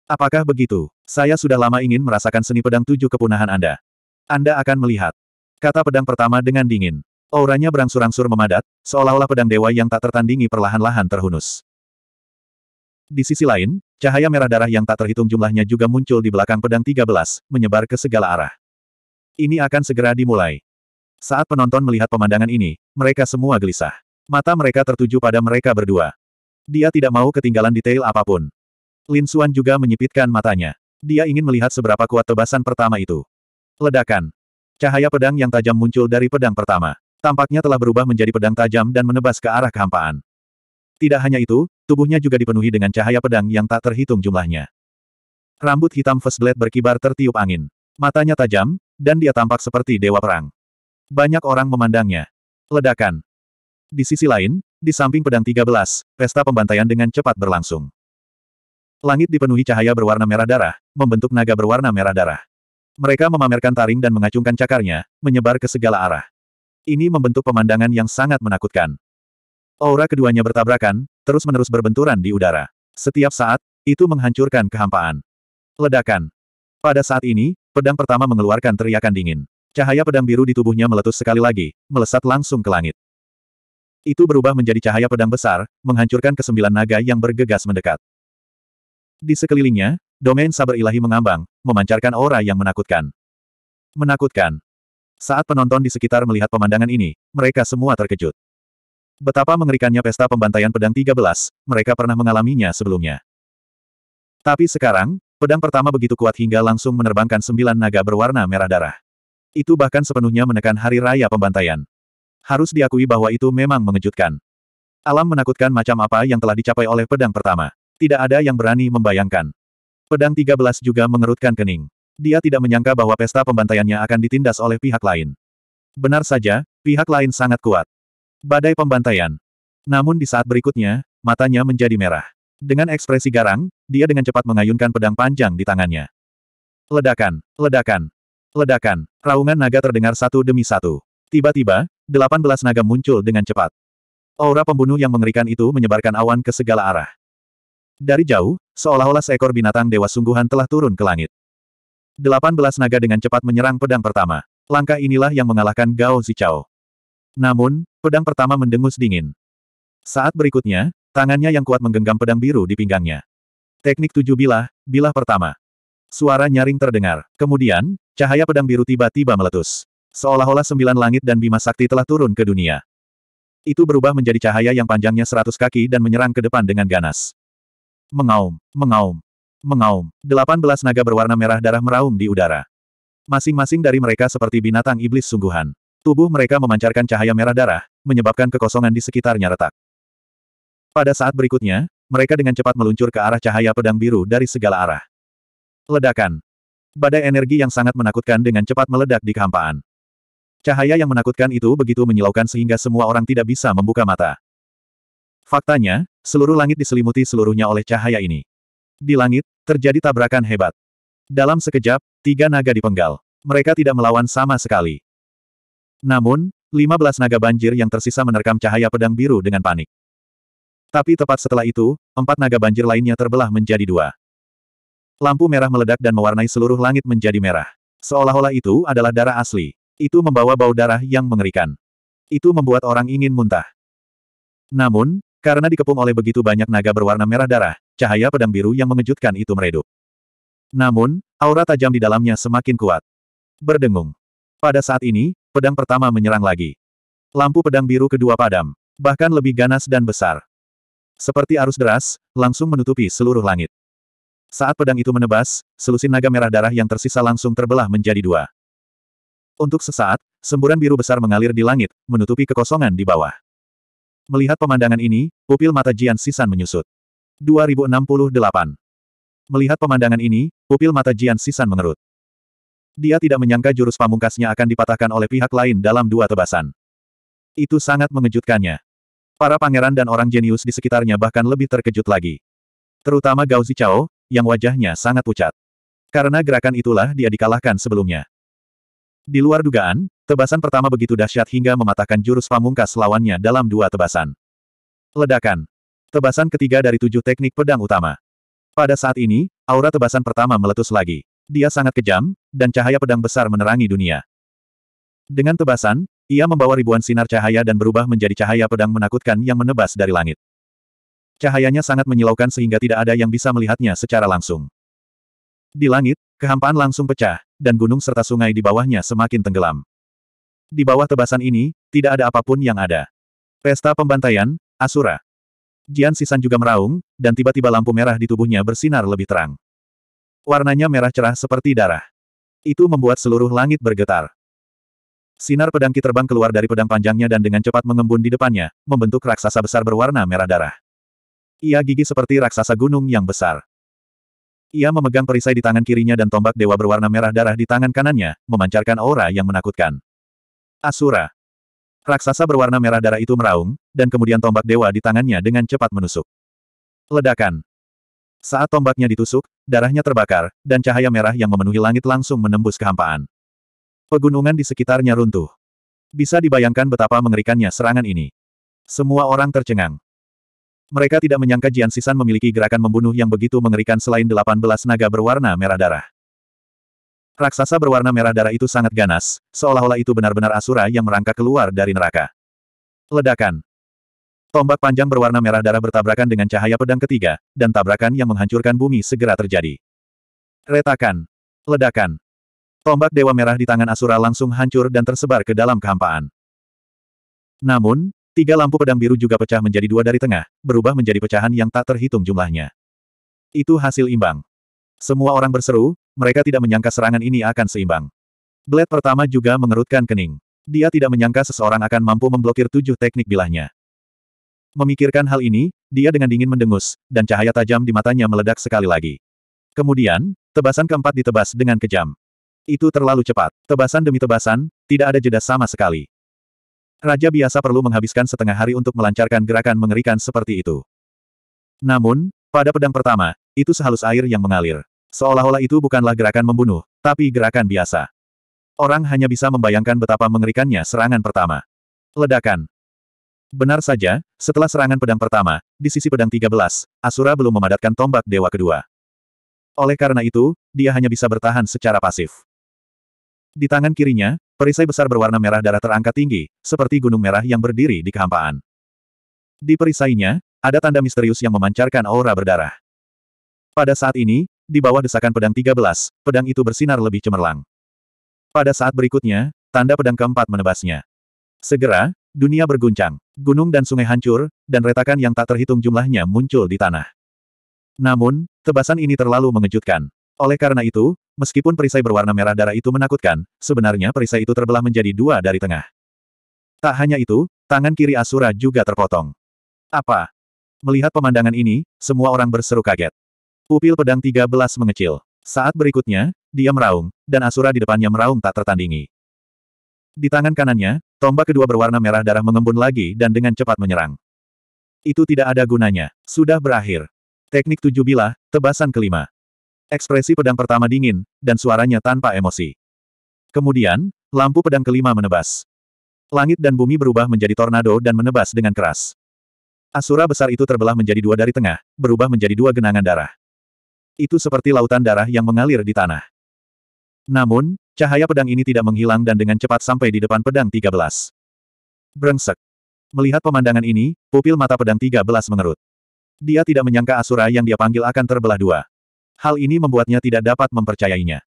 Apakah begitu? Saya sudah lama ingin merasakan seni pedang tujuh kepunahan Anda. Anda akan melihat. Kata pedang pertama dengan dingin. Auranya berangsur-angsur memadat, seolah-olah pedang dewa yang tak tertandingi perlahan-lahan terhunus. Di sisi lain, cahaya merah darah yang tak terhitung jumlahnya juga muncul di belakang pedang 13, menyebar ke segala arah. Ini akan segera dimulai. Saat penonton melihat pemandangan ini, mereka semua gelisah. Mata mereka tertuju pada mereka berdua. Dia tidak mau ketinggalan detail apapun. Lin Xuan juga menyipitkan matanya. Dia ingin melihat seberapa kuat tebasan pertama itu. Ledakan. Cahaya pedang yang tajam muncul dari pedang pertama. Tampaknya telah berubah menjadi pedang tajam dan menebas ke arah kehampaan. Tidak hanya itu, tubuhnya juga dipenuhi dengan cahaya pedang yang tak terhitung jumlahnya. Rambut hitam First Blade berkibar tertiup angin. Matanya tajam, dan dia tampak seperti dewa perang. Banyak orang memandangnya. Ledakan. Di sisi lain, di samping pedang 13, pesta pembantaian dengan cepat berlangsung. Langit dipenuhi cahaya berwarna merah darah, membentuk naga berwarna merah darah. Mereka memamerkan taring dan mengacungkan cakarnya, menyebar ke segala arah. Ini membentuk pemandangan yang sangat menakutkan. Aura keduanya bertabrakan, terus-menerus berbenturan di udara. Setiap saat, itu menghancurkan kehampaan. Ledakan. Pada saat ini, pedang pertama mengeluarkan teriakan dingin. Cahaya pedang biru di tubuhnya meletus sekali lagi, melesat langsung ke langit. Itu berubah menjadi cahaya pedang besar, menghancurkan kesembilan naga yang bergegas mendekat. Di sekelilingnya, Domain saber ilahi mengambang, memancarkan aura yang menakutkan. Menakutkan. Saat penonton di sekitar melihat pemandangan ini, mereka semua terkejut. Betapa mengerikannya pesta pembantaian pedang 13, mereka pernah mengalaminya sebelumnya. Tapi sekarang, pedang pertama begitu kuat hingga langsung menerbangkan sembilan naga berwarna merah darah. Itu bahkan sepenuhnya menekan hari raya pembantaian. Harus diakui bahwa itu memang mengejutkan. Alam menakutkan macam apa yang telah dicapai oleh pedang pertama. Tidak ada yang berani membayangkan. Pedang 13 juga mengerutkan kening. Dia tidak menyangka bahwa pesta pembantaiannya akan ditindas oleh pihak lain. Benar saja, pihak lain sangat kuat. Badai pembantaian. Namun di saat berikutnya, matanya menjadi merah. Dengan ekspresi garang, dia dengan cepat mengayunkan pedang panjang di tangannya. Ledakan, ledakan, ledakan, raungan naga terdengar satu demi satu. Tiba-tiba, delapan belas naga muncul dengan cepat. Aura pembunuh yang mengerikan itu menyebarkan awan ke segala arah. Dari jauh, seolah-olah seekor binatang dewa sungguhan telah turun ke langit. Delapan belas naga dengan cepat menyerang pedang pertama. Langkah inilah yang mengalahkan Gao Zichao. Namun, pedang pertama mendengus dingin. Saat berikutnya, tangannya yang kuat menggenggam pedang biru di pinggangnya. Teknik tujuh bilah, bilah pertama. Suara nyaring terdengar. Kemudian, cahaya pedang biru tiba-tiba meletus. Seolah-olah sembilan langit dan bima sakti telah turun ke dunia. Itu berubah menjadi cahaya yang panjangnya seratus kaki dan menyerang ke depan dengan ganas. Mengaum, mengaum, mengaum. Delapan belas naga berwarna merah darah meraung di udara. Masing-masing dari mereka seperti binatang iblis sungguhan. Tubuh mereka memancarkan cahaya merah darah, menyebabkan kekosongan di sekitarnya retak. Pada saat berikutnya, mereka dengan cepat meluncur ke arah cahaya pedang biru dari segala arah. Ledakan. Badai energi yang sangat menakutkan dengan cepat meledak di kehampaan. Cahaya yang menakutkan itu begitu menyilaukan sehingga semua orang tidak bisa membuka mata. Faktanya, seluruh langit diselimuti seluruhnya oleh cahaya ini. Di langit, terjadi tabrakan hebat. Dalam sekejap, tiga naga dipenggal. Mereka tidak melawan sama sekali. Namun, lima belas naga banjir yang tersisa menerkam cahaya pedang biru dengan panik. Tapi tepat setelah itu, empat naga banjir lainnya terbelah menjadi dua. Lampu merah meledak dan mewarnai seluruh langit menjadi merah. Seolah-olah itu adalah darah asli. Itu membawa bau darah yang mengerikan. Itu membuat orang ingin muntah. Namun, karena dikepung oleh begitu banyak naga berwarna merah darah, cahaya pedang biru yang mengejutkan itu meredup. Namun, aura tajam di dalamnya semakin kuat. Berdengung. Pada saat ini, pedang pertama menyerang lagi. Lampu pedang biru kedua padam, bahkan lebih ganas dan besar. Seperti arus deras, langsung menutupi seluruh langit. Saat pedang itu menebas, selusin naga merah darah yang tersisa langsung terbelah menjadi dua. Untuk sesaat, semburan biru besar mengalir di langit, menutupi kekosongan di bawah. Melihat pemandangan ini, pupil mata Jian Sisan menyusut. 2068. Melihat pemandangan ini, pupil mata Jian Sisan mengerut. Dia tidak menyangka jurus pamungkasnya akan dipatahkan oleh pihak lain dalam dua tebasan. Itu sangat mengejutkannya. Para pangeran dan orang jenius di sekitarnya bahkan lebih terkejut lagi. Terutama Gao Zichao, yang wajahnya sangat pucat. Karena gerakan itulah dia dikalahkan sebelumnya. Di luar dugaan, tebasan pertama begitu dahsyat hingga mematahkan jurus pamungkas lawannya dalam dua tebasan. Ledakan. Tebasan ketiga dari tujuh teknik pedang utama. Pada saat ini, aura tebasan pertama meletus lagi. Dia sangat kejam, dan cahaya pedang besar menerangi dunia. Dengan tebasan, ia membawa ribuan sinar cahaya dan berubah menjadi cahaya pedang menakutkan yang menebas dari langit. Cahayanya sangat menyilaukan sehingga tidak ada yang bisa melihatnya secara langsung. Di langit, Kehampaan langsung pecah, dan gunung serta sungai di bawahnya semakin tenggelam. Di bawah tebasan ini, tidak ada apapun yang ada. Pesta pembantaian, Asura. Jian Sisan juga meraung, dan tiba-tiba lampu merah di tubuhnya bersinar lebih terang. Warnanya merah cerah seperti darah. Itu membuat seluruh langit bergetar. Sinar pedang Ki terbang keluar dari pedang panjangnya dan dengan cepat mengembun di depannya, membentuk raksasa besar berwarna merah darah. Ia gigi seperti raksasa gunung yang besar. Ia memegang perisai di tangan kirinya dan tombak dewa berwarna merah darah di tangan kanannya, memancarkan aura yang menakutkan. Asura. Raksasa berwarna merah darah itu meraung, dan kemudian tombak dewa di tangannya dengan cepat menusuk. Ledakan. Saat tombaknya ditusuk, darahnya terbakar, dan cahaya merah yang memenuhi langit langsung menembus kehampaan. Pegunungan di sekitarnya runtuh. Bisa dibayangkan betapa mengerikannya serangan ini. Semua orang tercengang. Mereka tidak menyangka Jian Sisan memiliki gerakan membunuh yang begitu mengerikan selain 18 naga berwarna merah darah. Raksasa berwarna merah darah itu sangat ganas, seolah-olah itu benar-benar asura yang merangkak keluar dari neraka. Ledakan. Tombak panjang berwarna merah darah bertabrakan dengan cahaya pedang ketiga, dan tabrakan yang menghancurkan bumi segera terjadi. Retakan. Ledakan. Tombak dewa merah di tangan Asura langsung hancur dan tersebar ke dalam kehampaan. Namun, Tiga lampu pedang biru juga pecah menjadi dua dari tengah, berubah menjadi pecahan yang tak terhitung jumlahnya. Itu hasil imbang. Semua orang berseru, mereka tidak menyangka serangan ini akan seimbang. Blade pertama juga mengerutkan kening. Dia tidak menyangka seseorang akan mampu memblokir tujuh teknik bilahnya. Memikirkan hal ini, dia dengan dingin mendengus, dan cahaya tajam di matanya meledak sekali lagi. Kemudian, tebasan keempat ditebas dengan kejam. Itu terlalu cepat. Tebasan demi tebasan, tidak ada jeda sama sekali. Raja biasa perlu menghabiskan setengah hari untuk melancarkan gerakan mengerikan seperti itu. Namun, pada pedang pertama, itu sehalus air yang mengalir. Seolah-olah itu bukanlah gerakan membunuh, tapi gerakan biasa. Orang hanya bisa membayangkan betapa mengerikannya serangan pertama. Ledakan. Benar saja, setelah serangan pedang pertama, di sisi pedang 13, Asura belum memadatkan tombak dewa kedua. Oleh karena itu, dia hanya bisa bertahan secara pasif. Di tangan kirinya, Perisai besar berwarna merah darah terangkat tinggi, seperti gunung merah yang berdiri di kehampaan. Di perisainya, ada tanda misterius yang memancarkan aura berdarah. Pada saat ini, di bawah desakan pedang 13, pedang itu bersinar lebih cemerlang. Pada saat berikutnya, tanda pedang keempat menebasnya. Segera, dunia berguncang, gunung dan sungai hancur, dan retakan yang tak terhitung jumlahnya muncul di tanah. Namun, tebasan ini terlalu mengejutkan. Oleh karena itu, meskipun perisai berwarna merah darah itu menakutkan, sebenarnya perisai itu terbelah menjadi dua dari tengah. Tak hanya itu, tangan kiri Asura juga terpotong. Apa? Melihat pemandangan ini, semua orang berseru kaget. Pupil pedang 13 mengecil. Saat berikutnya, dia meraung, dan Asura di depannya meraung tak tertandingi. Di tangan kanannya, tombak kedua berwarna merah darah mengembun lagi dan dengan cepat menyerang. Itu tidak ada gunanya. Sudah berakhir. Teknik tujuh bilah, tebasan kelima. Ekspresi pedang pertama dingin, dan suaranya tanpa emosi. Kemudian, lampu pedang kelima menebas. Langit dan bumi berubah menjadi tornado dan menebas dengan keras. Asura besar itu terbelah menjadi dua dari tengah, berubah menjadi dua genangan darah. Itu seperti lautan darah yang mengalir di tanah. Namun, cahaya pedang ini tidak menghilang dan dengan cepat sampai di depan pedang 13. Brengsek. Melihat pemandangan ini, pupil mata pedang 13 mengerut. Dia tidak menyangka Asura yang dia panggil akan terbelah dua. Hal ini membuatnya tidak dapat mempercayainya.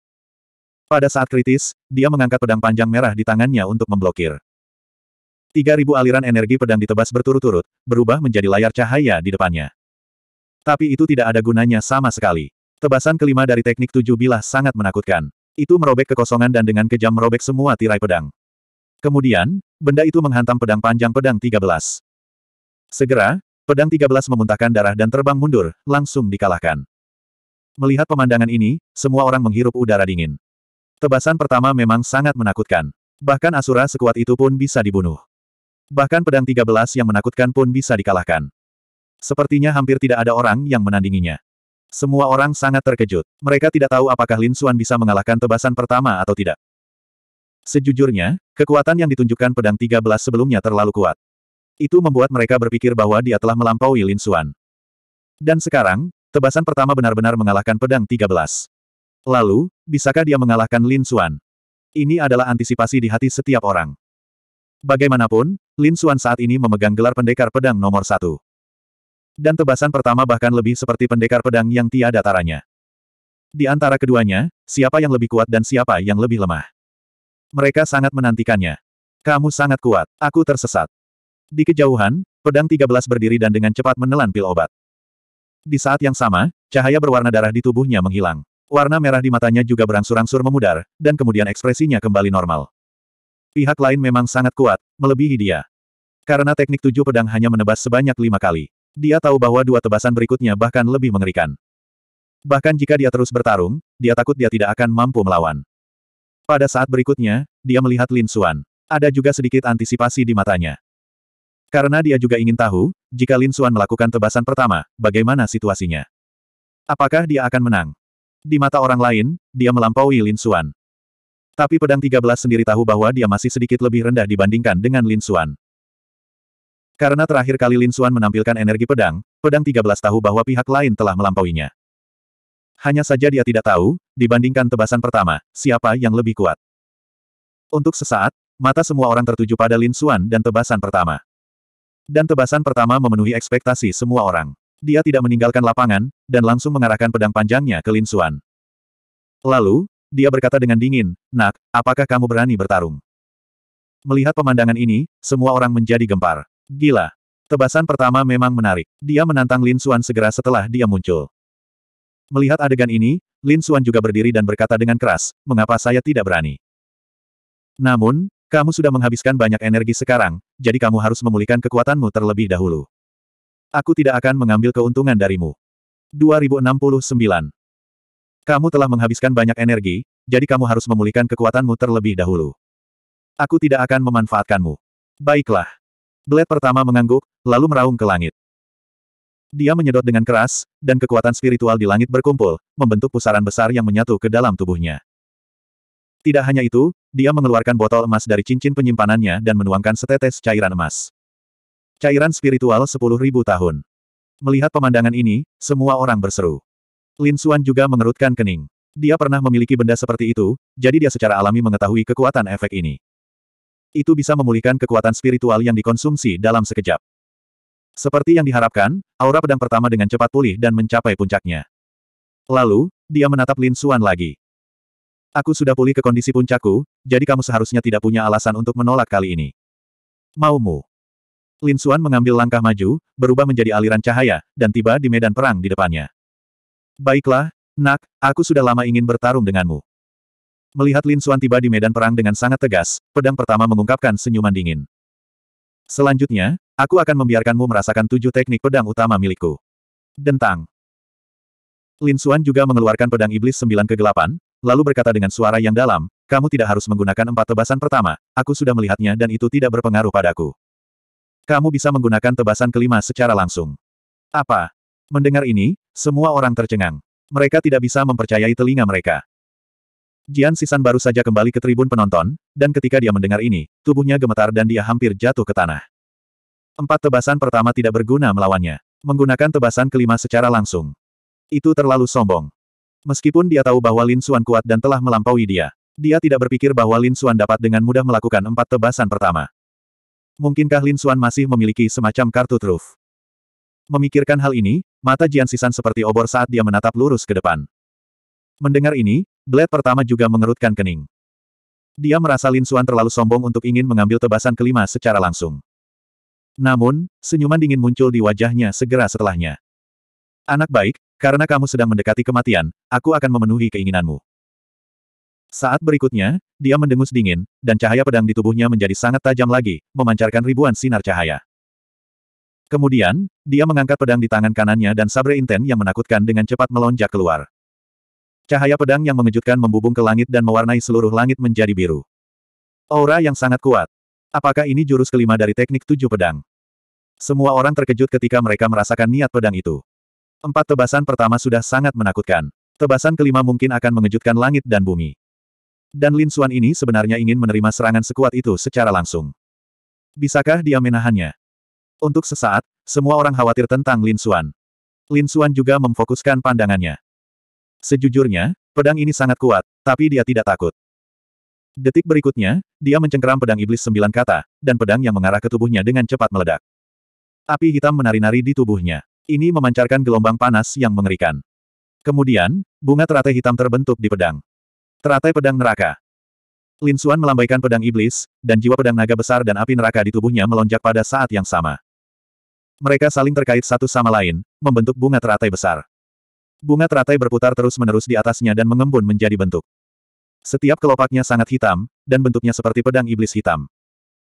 Pada saat kritis, dia mengangkat pedang panjang merah di tangannya untuk memblokir. 3000 aliran energi pedang ditebas berturut-turut, berubah menjadi layar cahaya di depannya. Tapi itu tidak ada gunanya sama sekali. Tebasan kelima dari teknik tujuh bilah sangat menakutkan. Itu merobek kekosongan dan dengan kejam merobek semua tirai pedang. Kemudian, benda itu menghantam pedang panjang pedang 13. Segera, pedang 13 memuntahkan darah dan terbang mundur, langsung dikalahkan. Melihat pemandangan ini, semua orang menghirup udara dingin. Tebasan pertama memang sangat menakutkan. Bahkan Asura sekuat itu pun bisa dibunuh. Bahkan pedang 13 yang menakutkan pun bisa dikalahkan. Sepertinya hampir tidak ada orang yang menandinginya. Semua orang sangat terkejut. Mereka tidak tahu apakah Lin Xuan bisa mengalahkan tebasan pertama atau tidak. Sejujurnya, kekuatan yang ditunjukkan pedang 13 sebelumnya terlalu kuat. Itu membuat mereka berpikir bahwa dia telah melampaui Lin Xuan. Dan sekarang, Tebasan pertama benar-benar mengalahkan pedang 13. Lalu, bisakah dia mengalahkan Lin Xuan? Ini adalah antisipasi di hati setiap orang. Bagaimanapun, Lin Xuan saat ini memegang gelar pendekar pedang nomor satu. Dan tebasan pertama bahkan lebih seperti pendekar pedang yang tiada taranya. Di antara keduanya, siapa yang lebih kuat dan siapa yang lebih lemah? Mereka sangat menantikannya. Kamu sangat kuat, aku tersesat. Di kejauhan, pedang 13 berdiri dan dengan cepat menelan pil obat. Di saat yang sama, cahaya berwarna darah di tubuhnya menghilang. Warna merah di matanya juga berangsur-angsur memudar, dan kemudian ekspresinya kembali normal. Pihak lain memang sangat kuat, melebihi dia. Karena teknik tujuh pedang hanya menebas sebanyak lima kali. Dia tahu bahwa dua tebasan berikutnya bahkan lebih mengerikan. Bahkan jika dia terus bertarung, dia takut dia tidak akan mampu melawan. Pada saat berikutnya, dia melihat Lin Xuan. Ada juga sedikit antisipasi di matanya. Karena dia juga ingin tahu, jika Lin Xuan melakukan tebasan pertama, bagaimana situasinya? Apakah dia akan menang? Di mata orang lain, dia melampaui Lin Xuan. Tapi pedang 13 sendiri tahu bahwa dia masih sedikit lebih rendah dibandingkan dengan Lin Xuan. Karena terakhir kali Lin Xuan menampilkan energi pedang, pedang 13 tahu bahwa pihak lain telah melampauinya. Hanya saja dia tidak tahu, dibandingkan tebasan pertama, siapa yang lebih kuat. Untuk sesaat, mata semua orang tertuju pada Lin Xuan dan tebasan pertama. Dan tebasan pertama memenuhi ekspektasi semua orang. Dia tidak meninggalkan lapangan, dan langsung mengarahkan pedang panjangnya ke Lin Xuan. Lalu, dia berkata dengan dingin, Nak, apakah kamu berani bertarung? Melihat pemandangan ini, semua orang menjadi gempar. Gila. Tebasan pertama memang menarik. Dia menantang Lin Xuan segera setelah dia muncul. Melihat adegan ini, Lin Xuan juga berdiri dan berkata dengan keras, mengapa saya tidak berani? Namun, kamu sudah menghabiskan banyak energi sekarang, jadi kamu harus memulihkan kekuatanmu terlebih dahulu. Aku tidak akan mengambil keuntungan darimu. 2069. Kamu telah menghabiskan banyak energi, jadi kamu harus memulihkan kekuatanmu terlebih dahulu. Aku tidak akan memanfaatkanmu. Baiklah. Blade pertama mengangguk, lalu meraung ke langit. Dia menyedot dengan keras, dan kekuatan spiritual di langit berkumpul, membentuk pusaran besar yang menyatu ke dalam tubuhnya. Tidak hanya itu, dia mengeluarkan botol emas dari cincin penyimpanannya dan menuangkan setetes cairan emas. Cairan spiritual 10.000 tahun. Melihat pemandangan ini, semua orang berseru. Lin Xuan juga mengerutkan kening. Dia pernah memiliki benda seperti itu, jadi dia secara alami mengetahui kekuatan efek ini. Itu bisa memulihkan kekuatan spiritual yang dikonsumsi dalam sekejap. Seperti yang diharapkan, aura pedang pertama dengan cepat pulih dan mencapai puncaknya. Lalu, dia menatap Lin Xuan lagi. Aku sudah pulih ke kondisi puncakku, jadi kamu seharusnya tidak punya alasan untuk menolak kali ini. Maumu. Lin Xuan mengambil langkah maju, berubah menjadi aliran cahaya, dan tiba di medan perang di depannya. Baiklah, Nak, aku sudah lama ingin bertarung denganmu. Melihat Lin Xuan tiba di medan perang dengan sangat tegas, pedang pertama mengungkapkan senyuman dingin. Selanjutnya, aku akan membiarkanmu merasakan tujuh teknik pedang utama milikku. Dentang. Lin Xuan juga mengeluarkan pedang iblis sembilan kegelapan, lalu berkata dengan suara yang dalam, kamu tidak harus menggunakan empat tebasan pertama, aku sudah melihatnya dan itu tidak berpengaruh padaku. Kamu bisa menggunakan tebasan kelima secara langsung. Apa? Mendengar ini, semua orang tercengang. Mereka tidak bisa mempercayai telinga mereka. Jian Sisan baru saja kembali ke tribun penonton, dan ketika dia mendengar ini, tubuhnya gemetar dan dia hampir jatuh ke tanah. Empat tebasan pertama tidak berguna melawannya. Menggunakan tebasan kelima secara langsung. Itu terlalu sombong. Meskipun dia tahu bahwa Lin Xuan kuat dan telah melampaui dia, dia tidak berpikir bahwa Lin Xuan dapat dengan mudah melakukan empat tebasan pertama. Mungkinkah Lin Xuan masih memiliki semacam kartu truf? Memikirkan hal ini, mata Jian Sisan seperti obor saat dia menatap lurus ke depan. Mendengar ini, Blade pertama juga mengerutkan kening. Dia merasa Lin Xuan terlalu sombong untuk ingin mengambil tebasan kelima secara langsung. Namun, senyuman dingin muncul di wajahnya segera setelahnya. Anak baik, karena kamu sedang mendekati kematian, aku akan memenuhi keinginanmu. Saat berikutnya, dia mendengus dingin, dan cahaya pedang di tubuhnya menjadi sangat tajam lagi, memancarkan ribuan sinar cahaya. Kemudian, dia mengangkat pedang di tangan kanannya dan sabre inten yang menakutkan dengan cepat melonjak keluar. Cahaya pedang yang mengejutkan membubung ke langit dan mewarnai seluruh langit menjadi biru. Aura yang sangat kuat. Apakah ini jurus kelima dari teknik tujuh pedang? Semua orang terkejut ketika mereka merasakan niat pedang itu. Empat tebasan pertama sudah sangat menakutkan. Tebasan kelima mungkin akan mengejutkan langit dan bumi. Dan Lin Xuan ini sebenarnya ingin menerima serangan sekuat itu secara langsung. Bisakah dia menahannya? Untuk sesaat, semua orang khawatir tentang Lin Xuan. Lin Xuan juga memfokuskan pandangannya. Sejujurnya, pedang ini sangat kuat, tapi dia tidak takut. Detik berikutnya, dia mencengkeram pedang iblis sembilan kata, dan pedang yang mengarah ke tubuhnya dengan cepat meledak. Api hitam menari-nari di tubuhnya. Ini memancarkan gelombang panas yang mengerikan. Kemudian, bunga teratai hitam terbentuk di pedang. Teratai pedang neraka. Lin Xuan melambaikan pedang iblis, dan jiwa pedang naga besar dan api neraka di tubuhnya melonjak pada saat yang sama. Mereka saling terkait satu sama lain, membentuk bunga teratai besar. Bunga teratai berputar terus-menerus di atasnya dan mengembun menjadi bentuk. Setiap kelopaknya sangat hitam, dan bentuknya seperti pedang iblis hitam.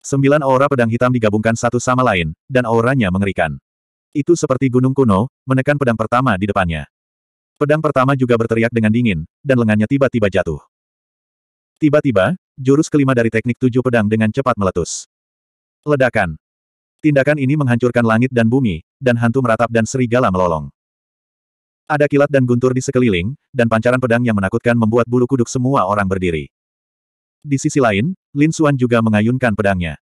Sembilan aura pedang hitam digabungkan satu sama lain, dan auranya mengerikan. Itu seperti gunung kuno, menekan pedang pertama di depannya. Pedang pertama juga berteriak dengan dingin, dan lengannya tiba-tiba jatuh. Tiba-tiba, jurus kelima dari teknik tujuh pedang dengan cepat meletus. Ledakan. Tindakan ini menghancurkan langit dan bumi, dan hantu meratap dan serigala melolong. Ada kilat dan guntur di sekeliling, dan pancaran pedang yang menakutkan membuat bulu kuduk semua orang berdiri. Di sisi lain, Lin Suan juga mengayunkan pedangnya.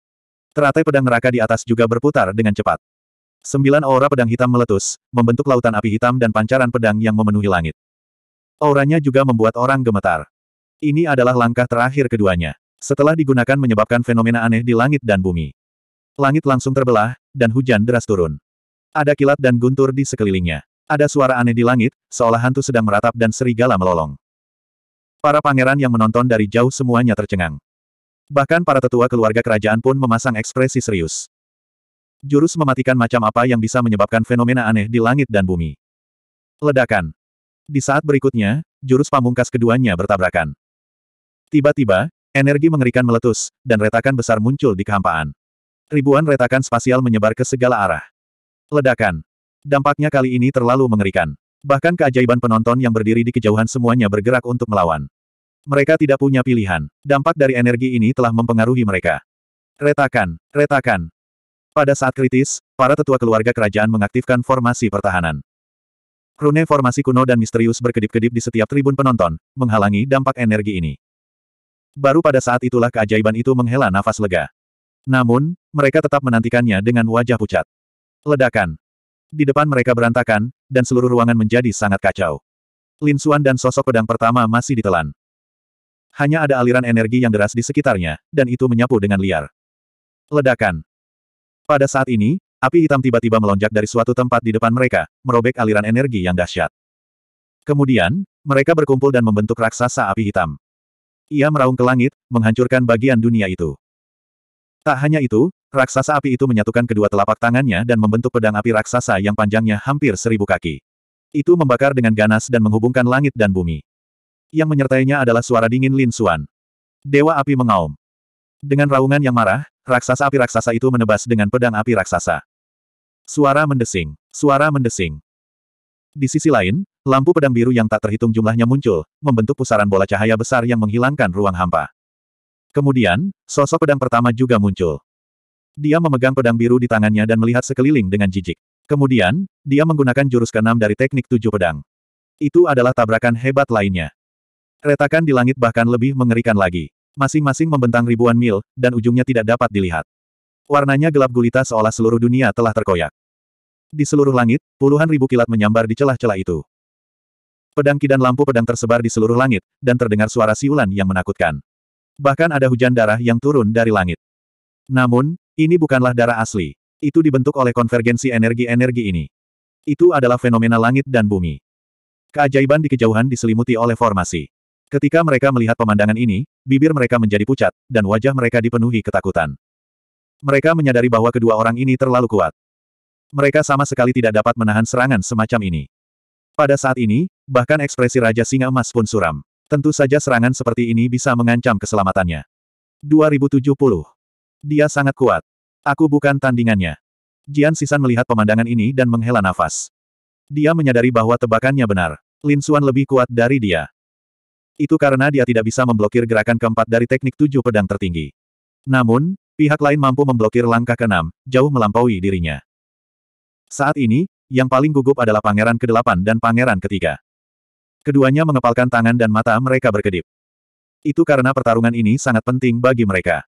Teratai pedang neraka di atas juga berputar dengan cepat. Sembilan aura pedang hitam meletus, membentuk lautan api hitam dan pancaran pedang yang memenuhi langit. Auranya juga membuat orang gemetar. Ini adalah langkah terakhir keduanya. Setelah digunakan menyebabkan fenomena aneh di langit dan bumi. Langit langsung terbelah, dan hujan deras turun. Ada kilat dan guntur di sekelilingnya. Ada suara aneh di langit, seolah hantu sedang meratap dan serigala melolong. Para pangeran yang menonton dari jauh semuanya tercengang. Bahkan para tetua keluarga kerajaan pun memasang ekspresi serius jurus mematikan macam apa yang bisa menyebabkan fenomena aneh di langit dan bumi. Ledakan. Di saat berikutnya, jurus pamungkas keduanya bertabrakan. Tiba-tiba, energi mengerikan meletus, dan retakan besar muncul di kehampaan. Ribuan retakan spasial menyebar ke segala arah. Ledakan. Dampaknya kali ini terlalu mengerikan. Bahkan keajaiban penonton yang berdiri di kejauhan semuanya bergerak untuk melawan. Mereka tidak punya pilihan. Dampak dari energi ini telah mempengaruhi mereka. Retakan, retakan, pada saat kritis, para tetua keluarga kerajaan mengaktifkan formasi pertahanan. Rune formasi kuno dan misterius berkedip-kedip di setiap tribun penonton, menghalangi dampak energi ini. Baru pada saat itulah keajaiban itu menghela nafas lega. Namun, mereka tetap menantikannya dengan wajah pucat. Ledakan. Di depan mereka berantakan, dan seluruh ruangan menjadi sangat kacau. Lin Suan dan sosok pedang pertama masih ditelan. Hanya ada aliran energi yang deras di sekitarnya, dan itu menyapu dengan liar. Ledakan. Pada saat ini, api hitam tiba-tiba melonjak dari suatu tempat di depan mereka, merobek aliran energi yang dahsyat. Kemudian, mereka berkumpul dan membentuk raksasa api hitam. Ia meraung ke langit, menghancurkan bagian dunia itu. Tak hanya itu, raksasa api itu menyatukan kedua telapak tangannya dan membentuk pedang api raksasa yang panjangnya hampir seribu kaki. Itu membakar dengan ganas dan menghubungkan langit dan bumi. Yang menyertainya adalah suara dingin Lin Xuan. Dewa api mengaum. Dengan raungan yang marah, Raksasa api raksasa itu menebas dengan pedang api raksasa. Suara mendesing. Suara mendesing. Di sisi lain, lampu pedang biru yang tak terhitung jumlahnya muncul, membentuk pusaran bola cahaya besar yang menghilangkan ruang hampa. Kemudian, sosok pedang pertama juga muncul. Dia memegang pedang biru di tangannya dan melihat sekeliling dengan jijik. Kemudian, dia menggunakan jurus keenam dari teknik tujuh pedang. Itu adalah tabrakan hebat lainnya. Retakan di langit bahkan lebih mengerikan lagi. Masing-masing membentang ribuan mil, dan ujungnya tidak dapat dilihat. Warnanya gelap gulita seolah seluruh dunia telah terkoyak. Di seluruh langit, puluhan ribu kilat menyambar di celah-celah itu. Pedang kidan lampu pedang tersebar di seluruh langit, dan terdengar suara siulan yang menakutkan. Bahkan ada hujan darah yang turun dari langit. Namun, ini bukanlah darah asli. Itu dibentuk oleh konvergensi energi-energi ini. Itu adalah fenomena langit dan bumi. Keajaiban di kejauhan diselimuti oleh formasi. Ketika mereka melihat pemandangan ini, bibir mereka menjadi pucat, dan wajah mereka dipenuhi ketakutan. Mereka menyadari bahwa kedua orang ini terlalu kuat. Mereka sama sekali tidak dapat menahan serangan semacam ini. Pada saat ini, bahkan ekspresi Raja Singa Emas pun suram. Tentu saja serangan seperti ini bisa mengancam keselamatannya. 2070. Dia sangat kuat. Aku bukan tandingannya. Jian Sisan melihat pemandangan ini dan menghela nafas. Dia menyadari bahwa tebakannya benar. Lin Suan lebih kuat dari dia. Itu karena dia tidak bisa memblokir gerakan keempat dari teknik tujuh pedang tertinggi. Namun, pihak lain mampu memblokir langkah keenam, jauh melampaui dirinya. Saat ini, yang paling gugup adalah pangeran ke-8 dan pangeran ketiga. Keduanya mengepalkan tangan dan mata mereka berkedip. Itu karena pertarungan ini sangat penting bagi mereka.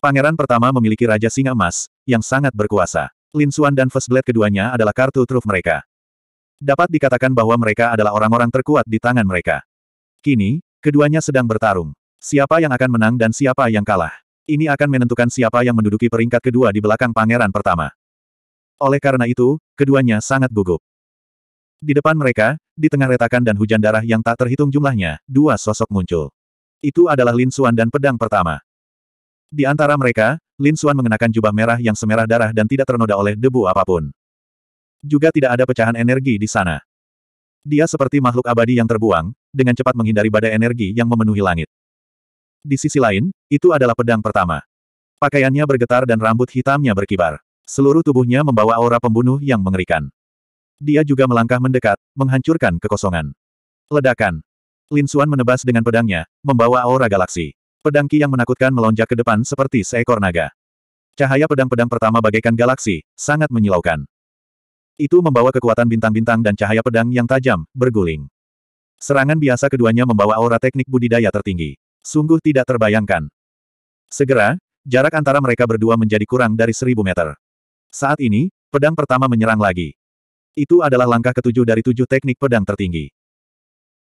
Pangeran pertama memiliki Raja Singa Emas, yang sangat berkuasa. Lin Suan dan First Blade keduanya adalah kartu truf mereka. Dapat dikatakan bahwa mereka adalah orang-orang terkuat di tangan mereka. Kini, keduanya sedang bertarung. Siapa yang akan menang dan siapa yang kalah. Ini akan menentukan siapa yang menduduki peringkat kedua di belakang pangeran pertama. Oleh karena itu, keduanya sangat gugup. Di depan mereka, di tengah retakan dan hujan darah yang tak terhitung jumlahnya, dua sosok muncul. Itu adalah Lin Xuan dan pedang pertama. Di antara mereka, Lin Xuan mengenakan jubah merah yang semerah darah dan tidak ternoda oleh debu apapun. Juga tidak ada pecahan energi di sana. Dia seperti makhluk abadi yang terbuang, dengan cepat menghindari badai energi yang memenuhi langit. Di sisi lain, itu adalah pedang pertama. Pakaiannya bergetar dan rambut hitamnya berkibar. Seluruh tubuhnya membawa aura pembunuh yang mengerikan. Dia juga melangkah mendekat, menghancurkan kekosongan. Ledakan. Lin Xuan menebas dengan pedangnya, membawa aura galaksi. Pedang Ki yang menakutkan melonjak ke depan seperti seekor naga. Cahaya pedang-pedang pertama bagaikan galaksi, sangat menyilaukan. Itu membawa kekuatan bintang-bintang dan cahaya pedang yang tajam, berguling. Serangan biasa keduanya membawa aura teknik budidaya tertinggi. Sungguh tidak terbayangkan. Segera, jarak antara mereka berdua menjadi kurang dari seribu meter. Saat ini, pedang pertama menyerang lagi. Itu adalah langkah ketujuh dari tujuh teknik pedang tertinggi.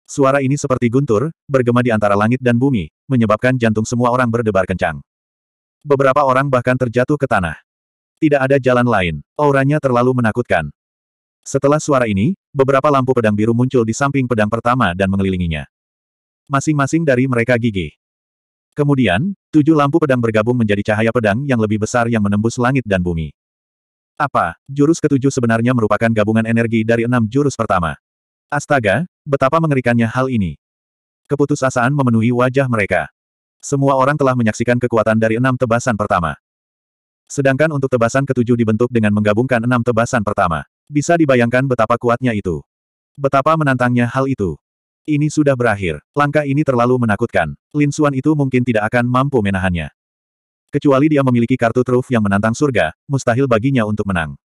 Suara ini seperti guntur, bergema di antara langit dan bumi, menyebabkan jantung semua orang berdebar kencang. Beberapa orang bahkan terjatuh ke tanah. Tidak ada jalan lain, auranya terlalu menakutkan. Setelah suara ini, beberapa lampu pedang biru muncul di samping pedang pertama dan mengelilinginya. Masing-masing dari mereka gigih. Kemudian, tujuh lampu pedang bergabung menjadi cahaya pedang yang lebih besar yang menembus langit dan bumi. Apa, jurus ketujuh sebenarnya merupakan gabungan energi dari enam jurus pertama. Astaga, betapa mengerikannya hal ini. Keputusasaan memenuhi wajah mereka. Semua orang telah menyaksikan kekuatan dari enam tebasan pertama. Sedangkan untuk tebasan ketujuh dibentuk dengan menggabungkan enam tebasan pertama. Bisa dibayangkan betapa kuatnya itu. Betapa menantangnya hal itu. Ini sudah berakhir. Langkah ini terlalu menakutkan. Lin Suan itu mungkin tidak akan mampu menahannya. Kecuali dia memiliki kartu truf yang menantang surga, mustahil baginya untuk menang.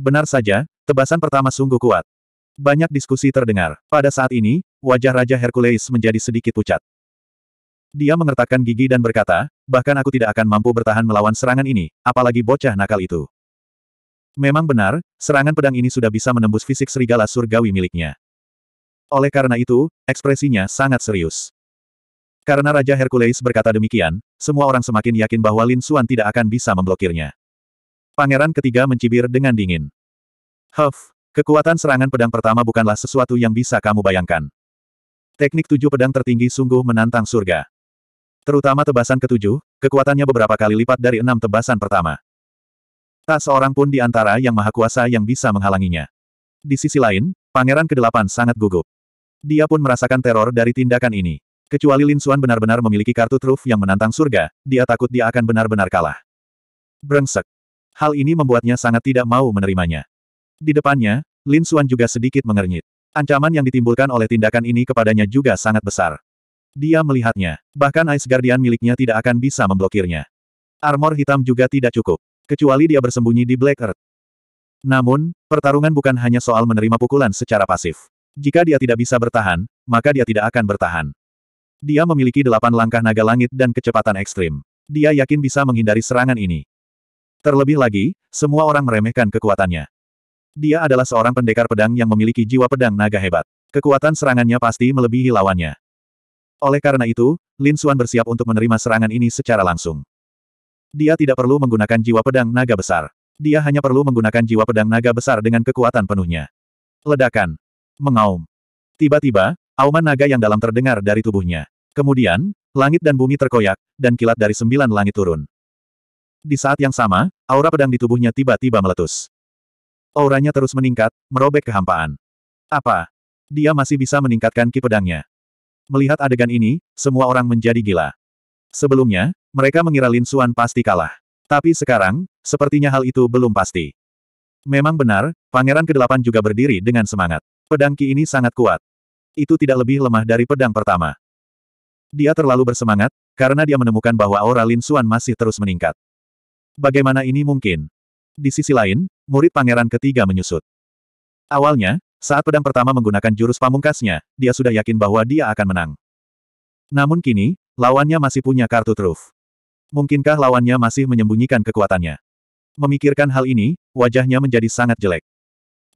Benar saja, tebasan pertama sungguh kuat. Banyak diskusi terdengar. Pada saat ini, wajah Raja Hercules menjadi sedikit pucat. Dia mengertakkan gigi dan berkata, bahkan aku tidak akan mampu bertahan melawan serangan ini, apalagi bocah nakal itu. Memang benar, serangan pedang ini sudah bisa menembus fisik serigala surgawi miliknya. Oleh karena itu, ekspresinya sangat serius. Karena Raja Hercules berkata demikian, semua orang semakin yakin bahwa Lin Xuan tidak akan bisa memblokirnya. Pangeran ketiga mencibir dengan dingin. Huff, kekuatan serangan pedang pertama bukanlah sesuatu yang bisa kamu bayangkan. Teknik tujuh pedang tertinggi sungguh menantang surga. Terutama tebasan ketujuh, kekuatannya beberapa kali lipat dari enam tebasan pertama. Tak seorang pun di antara yang maha kuasa yang bisa menghalanginya. Di sisi lain, Pangeran Kedelapan sangat gugup. Dia pun merasakan teror dari tindakan ini. Kecuali Lin Xuan benar-benar memiliki kartu truf yang menantang surga, dia takut dia akan benar-benar kalah. Brengsek. Hal ini membuatnya sangat tidak mau menerimanya. Di depannya, Lin Xuan juga sedikit mengernyit. Ancaman yang ditimbulkan oleh tindakan ini kepadanya juga sangat besar. Dia melihatnya, bahkan Ice Guardian miliknya tidak akan bisa memblokirnya. Armor hitam juga tidak cukup kecuali dia bersembunyi di Black Earth. Namun, pertarungan bukan hanya soal menerima pukulan secara pasif. Jika dia tidak bisa bertahan, maka dia tidak akan bertahan. Dia memiliki delapan langkah naga langit dan kecepatan ekstrim. Dia yakin bisa menghindari serangan ini. Terlebih lagi, semua orang meremehkan kekuatannya. Dia adalah seorang pendekar pedang yang memiliki jiwa pedang naga hebat. Kekuatan serangannya pasti melebihi lawannya. Oleh karena itu, Lin Xuan bersiap untuk menerima serangan ini secara langsung. Dia tidak perlu menggunakan jiwa pedang naga besar. Dia hanya perlu menggunakan jiwa pedang naga besar dengan kekuatan penuhnya. Ledakan. Mengaum. Tiba-tiba, auman naga yang dalam terdengar dari tubuhnya. Kemudian, langit dan bumi terkoyak, dan kilat dari sembilan langit turun. Di saat yang sama, aura pedang di tubuhnya tiba-tiba meletus. Auranya terus meningkat, merobek kehampaan. Apa? Dia masih bisa meningkatkan ki pedangnya. Melihat adegan ini, semua orang menjadi gila. Sebelumnya, mereka mengira Lin Xuan pasti kalah. Tapi sekarang, sepertinya hal itu belum pasti. Memang benar, Pangeran Kedelapan juga berdiri dengan semangat. Pedang Ki ini sangat kuat. Itu tidak lebih lemah dari pedang pertama. Dia terlalu bersemangat, karena dia menemukan bahwa aura Lin Xuan masih terus meningkat. Bagaimana ini mungkin? Di sisi lain, murid pangeran ketiga menyusut. Awalnya, saat pedang pertama menggunakan jurus pamungkasnya, dia sudah yakin bahwa dia akan menang. Namun kini, lawannya masih punya kartu truf. Mungkinkah lawannya masih menyembunyikan kekuatannya? Memikirkan hal ini, wajahnya menjadi sangat jelek.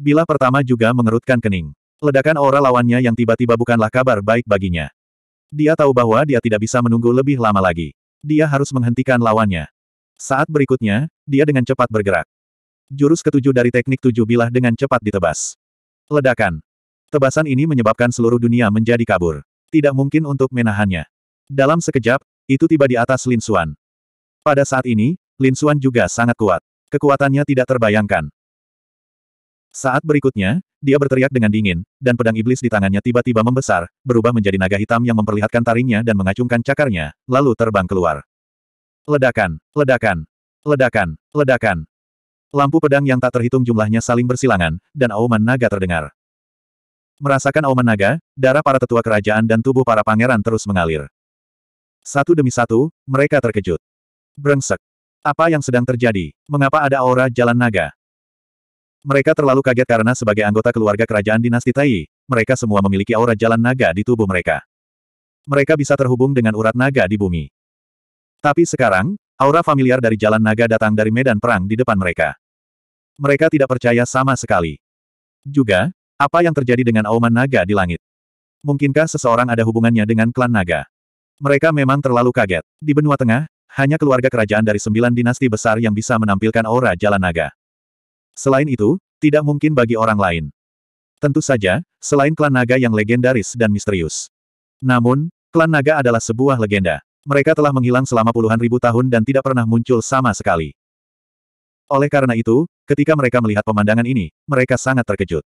Bila pertama juga mengerutkan kening. Ledakan aura lawannya yang tiba-tiba bukanlah kabar baik baginya. Dia tahu bahwa dia tidak bisa menunggu lebih lama lagi. Dia harus menghentikan lawannya. Saat berikutnya, dia dengan cepat bergerak. Jurus ketujuh dari teknik tujuh bilah dengan cepat ditebas. Ledakan. Tebasan ini menyebabkan seluruh dunia menjadi kabur. Tidak mungkin untuk menahannya. Dalam sekejap, itu tiba di atas Lin Xuan. Pada saat ini, Lin Xuan juga sangat kuat. Kekuatannya tidak terbayangkan. Saat berikutnya, dia berteriak dengan dingin, dan pedang iblis di tangannya tiba-tiba membesar, berubah menjadi naga hitam yang memperlihatkan taringnya dan mengacungkan cakarnya, lalu terbang keluar. Ledakan, ledakan, ledakan, ledakan. Lampu pedang yang tak terhitung jumlahnya saling bersilangan, dan auman naga terdengar. Merasakan auman naga, darah para tetua kerajaan dan tubuh para pangeran terus mengalir. Satu demi satu, mereka terkejut. Brengsek. Apa yang sedang terjadi? Mengapa ada aura jalan naga? Mereka terlalu kaget karena sebagai anggota keluarga kerajaan dinasti Tai, mereka semua memiliki aura jalan naga di tubuh mereka. Mereka bisa terhubung dengan urat naga di bumi. Tapi sekarang, aura familiar dari jalan naga datang dari medan perang di depan mereka. Mereka tidak percaya sama sekali. Juga, apa yang terjadi dengan auman naga di langit? Mungkinkah seseorang ada hubungannya dengan klan naga? Mereka memang terlalu kaget. Di benua tengah, hanya keluarga kerajaan dari sembilan dinasti besar yang bisa menampilkan aura jalan naga. Selain itu, tidak mungkin bagi orang lain. Tentu saja, selain klan naga yang legendaris dan misterius. Namun, klan naga adalah sebuah legenda. Mereka telah menghilang selama puluhan ribu tahun dan tidak pernah muncul sama sekali. Oleh karena itu, ketika mereka melihat pemandangan ini, mereka sangat terkejut.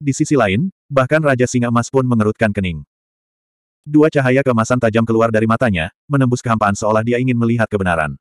Di sisi lain, bahkan Raja Singa Emas pun mengerutkan kening. Dua cahaya kemasan tajam keluar dari matanya, menembus kehampaan seolah dia ingin melihat kebenaran.